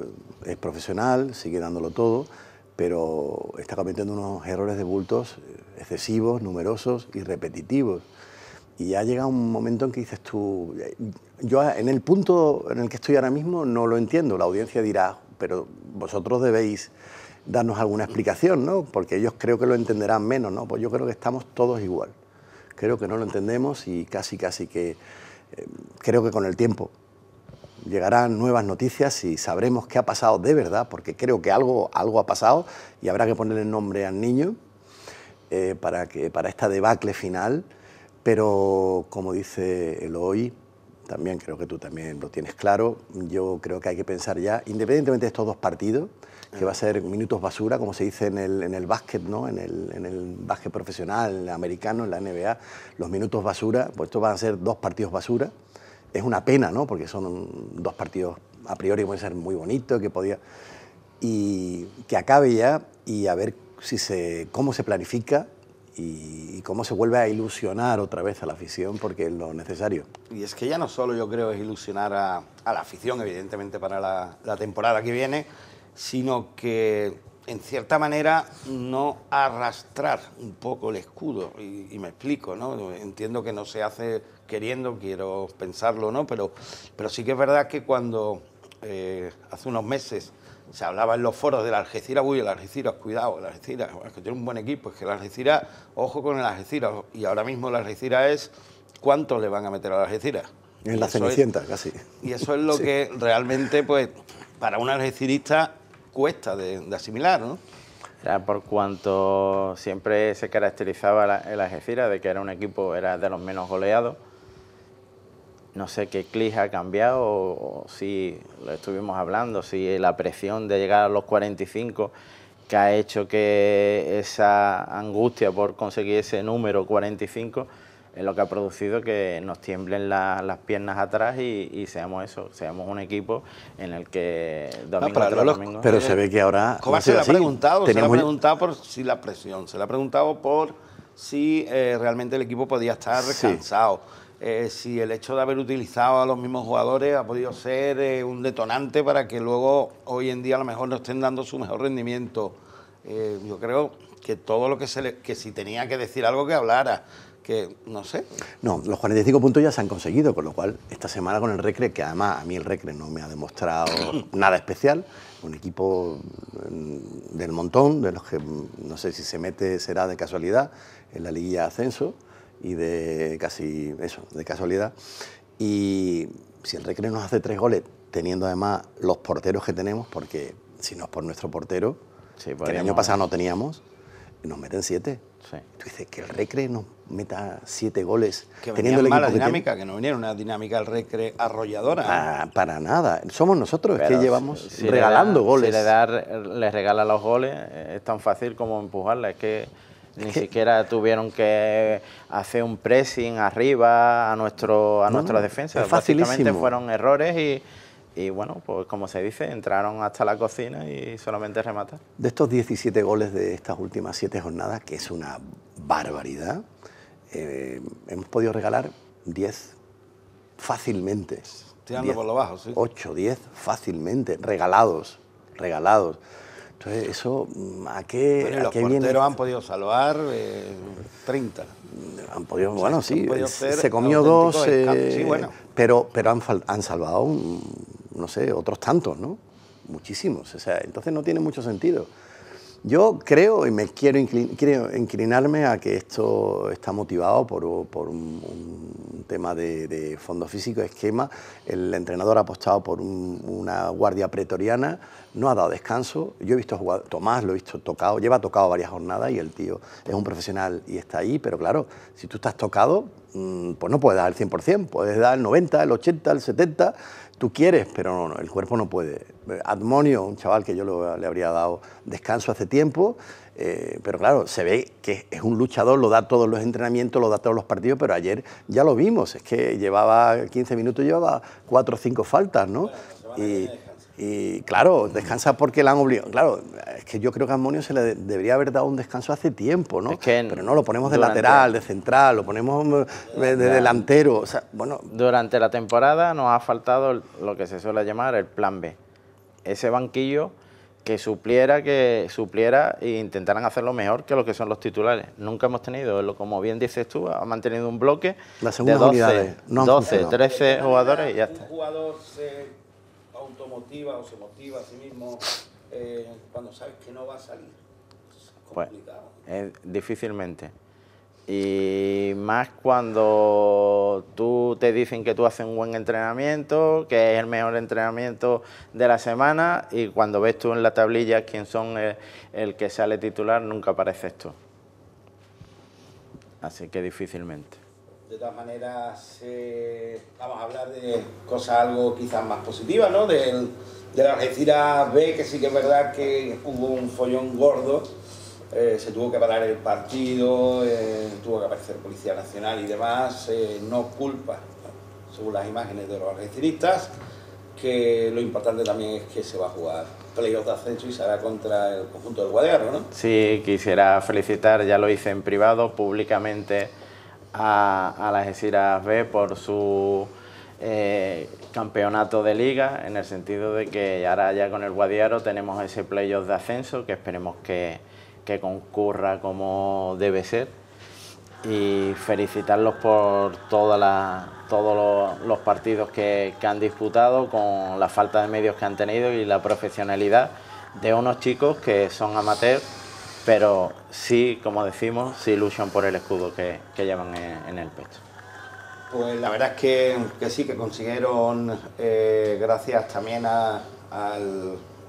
es profesional, sigue dándolo todo, pero está cometiendo unos errores de bultos excesivos, numerosos y repetitivos. Y ha llegado un momento en que dices tú, eh, yo en el punto en el que estoy ahora mismo no lo entiendo, la audiencia dirá, pero vosotros debéis darnos alguna explicación, ¿no? Porque ellos creo que lo entenderán menos, ¿no? Pues yo creo que estamos todos igual. Creo que no lo entendemos y casi, casi que eh, creo que con el tiempo llegarán nuevas noticias y sabremos qué ha pasado de verdad, porque creo que algo, algo ha pasado y habrá que poner el nombre al niño eh, para, que, para esta debacle final. Pero como dice Eloy también creo que tú también lo tienes claro, yo creo que hay que pensar ya, independientemente de estos dos partidos, que va a ser minutos basura, como se dice en el, en el básquet, ¿no? en, el, básquet profesional americano, en la NBA, los minutos basura, pues estos van a ser dos partidos basura. Es una pena, ¿no? porque son dos partidos a priori que pueden ser muy bonitos, que podía... Y que acabe ya y a ver si se, cómo se planifica y, cómo se vuelve a ilusionar otra vez a la afición porque es lo necesario. Y es que ya no solo yo creo es ilusionar a, la afición, evidentemente para la, temporada que viene, sino que en cierta manera no arrastrar un poco el escudo. Y, me explico, ¿no? Entiendo que no se hace queriendo, quiero pensarlo, ¿no? Pero, pero sí que es verdad que cuando eh, hace unos meses se hablaba en los foros de la Algeciras, uy, la Algeciras, cuidado, la Algeciras, es que tiene un buen equipo, es que la Algeciras, ojo con el Algeciras, y ahora mismo la Algeciras es cuánto le van a meter la Algeciras. En la cenicienta, casi. Y eso es lo que realmente, pues, para un algecirista cuesta de, asimilar, ¿no? Era por cuanto siempre se caracterizaba la Algeciras de que era un equipo, era de los menos goleados, no sé qué clic ha cambiado, o, si lo estuvimos hablando, si la presión de llegar a los 45 que ha hecho que esa angustia por conseguir ese número 45 es lo que ha producido que nos tiemblen las piernas atrás y, seamos eso, seamos un equipo en el que domingo, pero, domingo pero se ve que ahora... se, le ha preguntado? Se le ha preguntado por si la presión, se le ha preguntado por si eh, realmente el equipo podía estar cansado eh, si el hecho de haber utilizado a los mismos jugadores ha podido ser eh, un detonante para que luego hoy en día a lo mejor no estén dando su mejor rendimiento. Eh, yo creo que todo lo que se que si tenía que decir algo que hablara, que no sé. No, los 45 puntos ya se han conseguido, con lo cual esta semana con el Recre, que además a mí el Recre no me ha demostrado nada especial, un equipo mm, del montón, de los que mm, no sé si se mete será de casualidad en la liguilla de ascenso, y de casi eso, de casualidad. Y si el Recre nos hace tres goles, teniendo además los porteros que tenemos, porque si no es por nuestro portero, que el año pasado no teníamos, nos meten siete. Tú dices que el Recre nos meta siete goles. teniendo el mala dinámica, que, no venía una dinámica al Recre arrolladora. Para, nada. Somos nosotros es que llevamos regalando goles. Si le, da, le regala los goles, eh, es tan fácil como empujarla. Es que ni siquiera tuvieron que hacer un pressing arriba a nuestro a nuestra defensa. Básicamente fueron errores y, y, bueno, pues como se dice, entraron hasta la cocina y solamente rematar. De estos 17 goles de estas últimas 7 jornadas, que es una barbaridad, eh, hemos podido regalar 10 fácilmente. Tirando por lo bajo, sí. 8, 10 fácilmente, regalados, regalados. Entonces, eso, mm, ¿a qué, los porteros han podido salvar 30. Eh, han podido, bueno, sí, eh, se comió dos, eh, pero, pero han, salvado, mm, no sé, otros tantos, ¿no? Muchísimos. O sea, entonces no tiene mucho sentido. Yo creo y me quiero, inclinarme a que esto está motivado por, un, tema de, fondo físico, esquema. El entrenador ha apostado por una guardia pretoriana, no ha dado descanso. Yo he visto a Tomás lo he visto tocado, lleva tocado varias jornadas y el tío es un profesional y está ahí, pero claro, si tú estás tocado, mm, pues no puedes dar el 100%, puedes dar el 90, el 80, el 70 Tú quieres, pero no, el cuerpo no puede. Admonio, un chaval que yo le habría dado descanso hace tiempo, eh, pero claro, se ve que es un luchador, lo da todos los entrenamientos, lo da todos los partidos, pero ayer ya lo vimos, es que llevaba 15 minutos, llevaba 4 o 5 faltas, ¿no? Y claro, descansa porque la han obligado. Claro, es que yo creo que a Monio... se le debería haber dado un descanso hace tiempo, ¿no? Pero no, lo ponemos de lateral, de central, lo ponemos eh, de, delantero. O sea, bueno. Durante la temporada nos ha faltado lo que se suele llamar el plan B. Ese banquillo que supliera, que supliera e intentaran hacerlo mejor que lo que son los titulares. Nunca hemos tenido, como bien dices tú, ha mantenido un bloque la de 12, 12 13 jugadores y ya está. Eh, motiva o se motiva a sí mismo eh, cuando sabes que no va a salir? Pues, difícilmente. Y más cuando tú te dicen que tú haces un buen entrenamiento, que es el mejor entrenamiento de la semana, y cuando ves tú en la tablilla quién son eh, el, que sale titular, nunca aparece esto Así que difícilmente. De todas maneras, eh, vamos a hablar de cosas algo quizás más positivas, ¿no? de la Argentina B, que sí que es verdad que hubo un follón gordo. Eh, se tuvo que parar el partido, eh, tuvo que aparecer Policía Nacional y demás. no culpa, según las imágenes de los argentinistas, que lo importante también es que se va a jugar playoff de ascenso y se hará contra el conjunto del Guadalajara, ¿no? Sí, quisiera felicitar, ya lo hice en privado, públicamente a, las la B por su eh, campeonato de liga, en el sentido de que ahora ya con el Guadiaro tenemos ese playoff de ascenso que esperemos que, concurra como debe ser y felicitarlos por todos los, partidos que, han disputado, con la falta de medios que han tenido y la profesionalidad de unos chicos que son amateurs pero sí, como decimos, sí luchan por el escudo que, que llevan en, el pecho. Pues la verdad es que, sí, que consiguieron, eh, gracias también al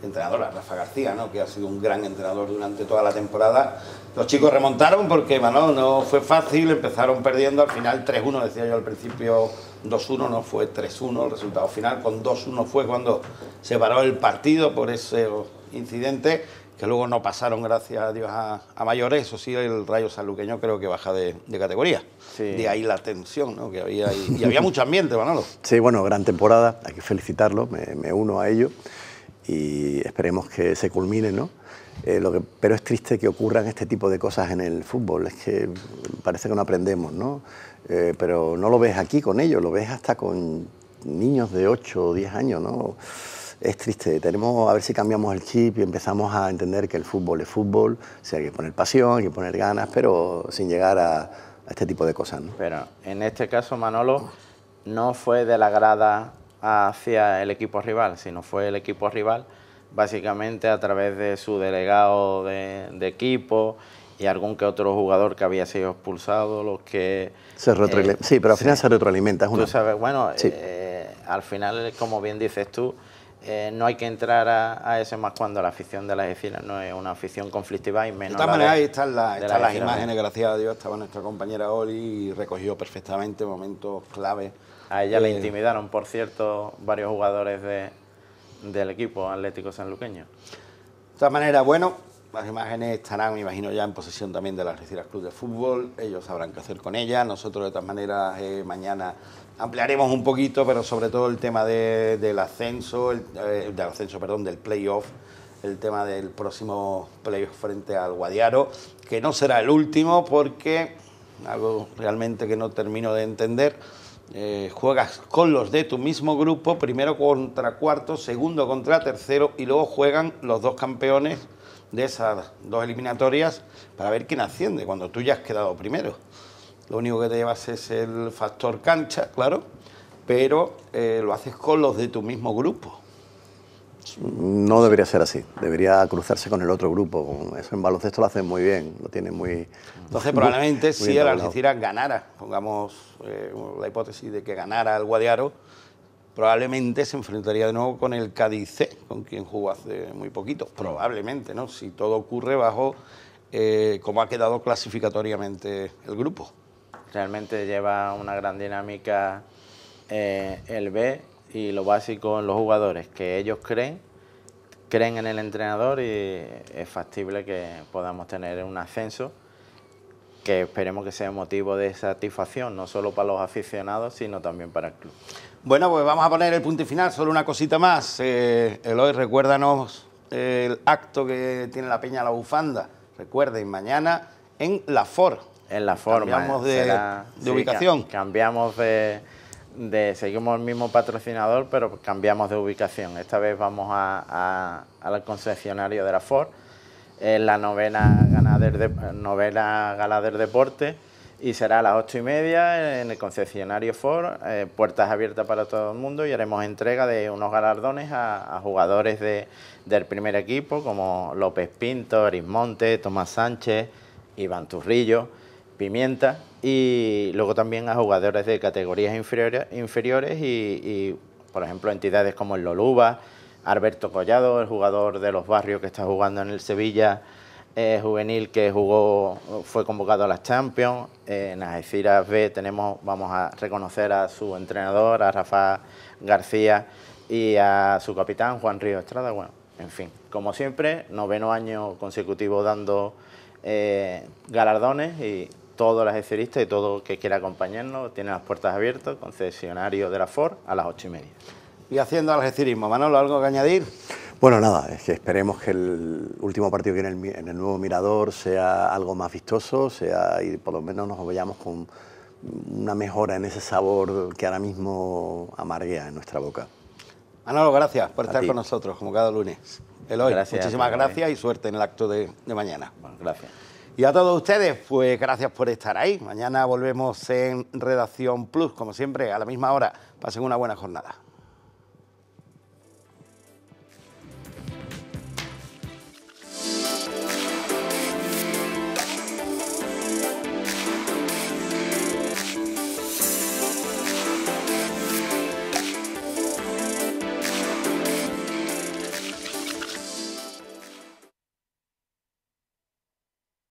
entrenador, a Rafa García, que ha sido un gran entrenador durante toda la temporada. Los chicos remontaron porque bueno, no fue fácil, empezaron perdiendo, al final 3-1, decía yo al principio 2-1, no fue 3-1 el resultado final, con 2-1 fue cuando se paró el partido por ese incidente que luego no pasaron, gracias a Dios, a, mayores. Eso sí, el Rayo Sanluqueño creo que baja de, categoría. De ahí la tensión, ¿no? Que había y, había mucho ambiente, Manolo. Sí, bueno, gran temporada, hay que felicitarlo, me, uno a ello y esperemos que se culmine, ¿no? Eh, lo que, pero es triste que ocurran este tipo de cosas en el fútbol, es que parece que no aprendemos, ¿no? Eh, pero no lo ves aquí con ellos, lo ves hasta con niños de 8 o 10 años, ¿no? es triste. Tenemos a ver si cambiamos el chip y empezamos a entender que el fútbol es fútbol, o sea, hay que poner pasión, hay que poner ganas, pero sin llegar a, este tipo de cosas. ¿no? Pero en este caso, Manolo, no fue de la grada hacia el equipo rival, sino fue el equipo rival básicamente a través de su delegado de, equipo y algún que otro jugador que había sido expulsado, los que... Se retroalimenta eh, sí, pero al final se retroalimenta. Tú sabes, bueno, eh, al final, como bien dices tú, eh, no hay que entrar a, ese más cuando la afición de las esquinas no es una afición conflictiva y menos. De todas maneras, ahí están, las imágenes, gracias a Dios, estaba nuestra compañera Oli y recogió perfectamente momentos clave. A ella le eh, intimidaron, por cierto, varios jugadores de, del equipo atlético sanluqueño. De todas maneras, bueno, las imágenes estarán, me imagino, ya en posesión también de las Reciras Club de Fútbol. Ellos sabrán qué hacer con ellas. Nosotros, de todas maneras, eh, mañana ampliaremos un poquito, pero sobre todo el tema del ascenso, eh, del ascenso, perdón, del playoff, el tema del próximo playoff frente al Guadiaro, que no será el último porque algo realmente que no termino de entender. Eh, juegas con los de tu mismo grupo, primero contra cuarto, segundo contra tercero y luego juegan los dos campeones de esas dos eliminatorias para ver quién asciende, cuando tú ya has quedado primero. Lo único que te llevas es el factor cancha, claro, pero eh, lo haces con los de tu mismo grupo. No debería ser así, debería cruzarse con el otro grupo. Eso en baloncesto lo hacen muy bien, lo tienen muy. Entonces, probablemente si el Algeciras ganara, pongamos eh, la hipótesis de que ganara el Guadiaro, probablemente se enfrentaría de nuevo con el Cádiz C, con quien jugó hace muy poquito. Probablemente, ¿no? Si todo ocurre bajo eh, cómo ha quedado clasificatoriamente el grupo. Realmente lleva una gran dinámica eh, el B y lo básico en los jugadores, que ellos creen, creen en el entrenador y es factible que podamos tener un ascenso que esperemos que sea motivo de satisfacción, no solo para los aficionados, sino también para el club. Bueno, pues vamos a poner el punto y final, solo una cosita más. Eh, Eloy, recuérdanos el acto que tiene la Peña La Bufanda. Recuerden, mañana en La For. En La For. Cambiamos de, ubicación. cambiamos de, Seguimos el mismo patrocinador, pero cambiamos de ubicación. Esta vez vamos a, al concesionario de La For. En la novena ganader de, novela Galader Deporte y será a las ocho y media en el concesionario Ford, eh, puertas abiertas para todo el mundo y haremos entrega de unos galardones a, jugadores del primer equipo como López Pinto, Arismonte, Tomás Sánchez, Iván Turrillo, Pimienta y luego también a jugadores de categorías inferiores, y, y por ejemplo entidades como el Loluba, Alberto Collado, el jugador de los barrios que está jugando en el Sevilla, eh, juvenil que jugó, fue convocado a las Champions. ...en eh, en Algeciras B tenemos, vamos a reconocer a su entrenador, a Rafa García y a su capitán, Juan Río Estrada. Bueno, en fin, como siempre, noveno año consecutivo dando eh, galardones y todos los ejiristas... y todo que quiera acompañarnos tiene las puertas abiertas, concesionario de la Ford a las ocho y media. Y haciendo algecirismo, Manolo, ¿algo que añadir? Bueno, nada, que esperemos que el último partido que en el, en el nuevo Mirador sea algo más vistoso, sea y por lo menos nos vayamos con una mejora en ese sabor que ahora mismo amarguea en nuestra boca. Manolo, gracias por estar con nosotros, como cada lunes. el hoy. muchísimas gracias y suerte en el acto de, mañana. gracias. Y a todos ustedes, pues gracias por estar ahí. Mañana volvemos en Redacción Plus, como siempre, a la misma hora. Pasen una buena jornada.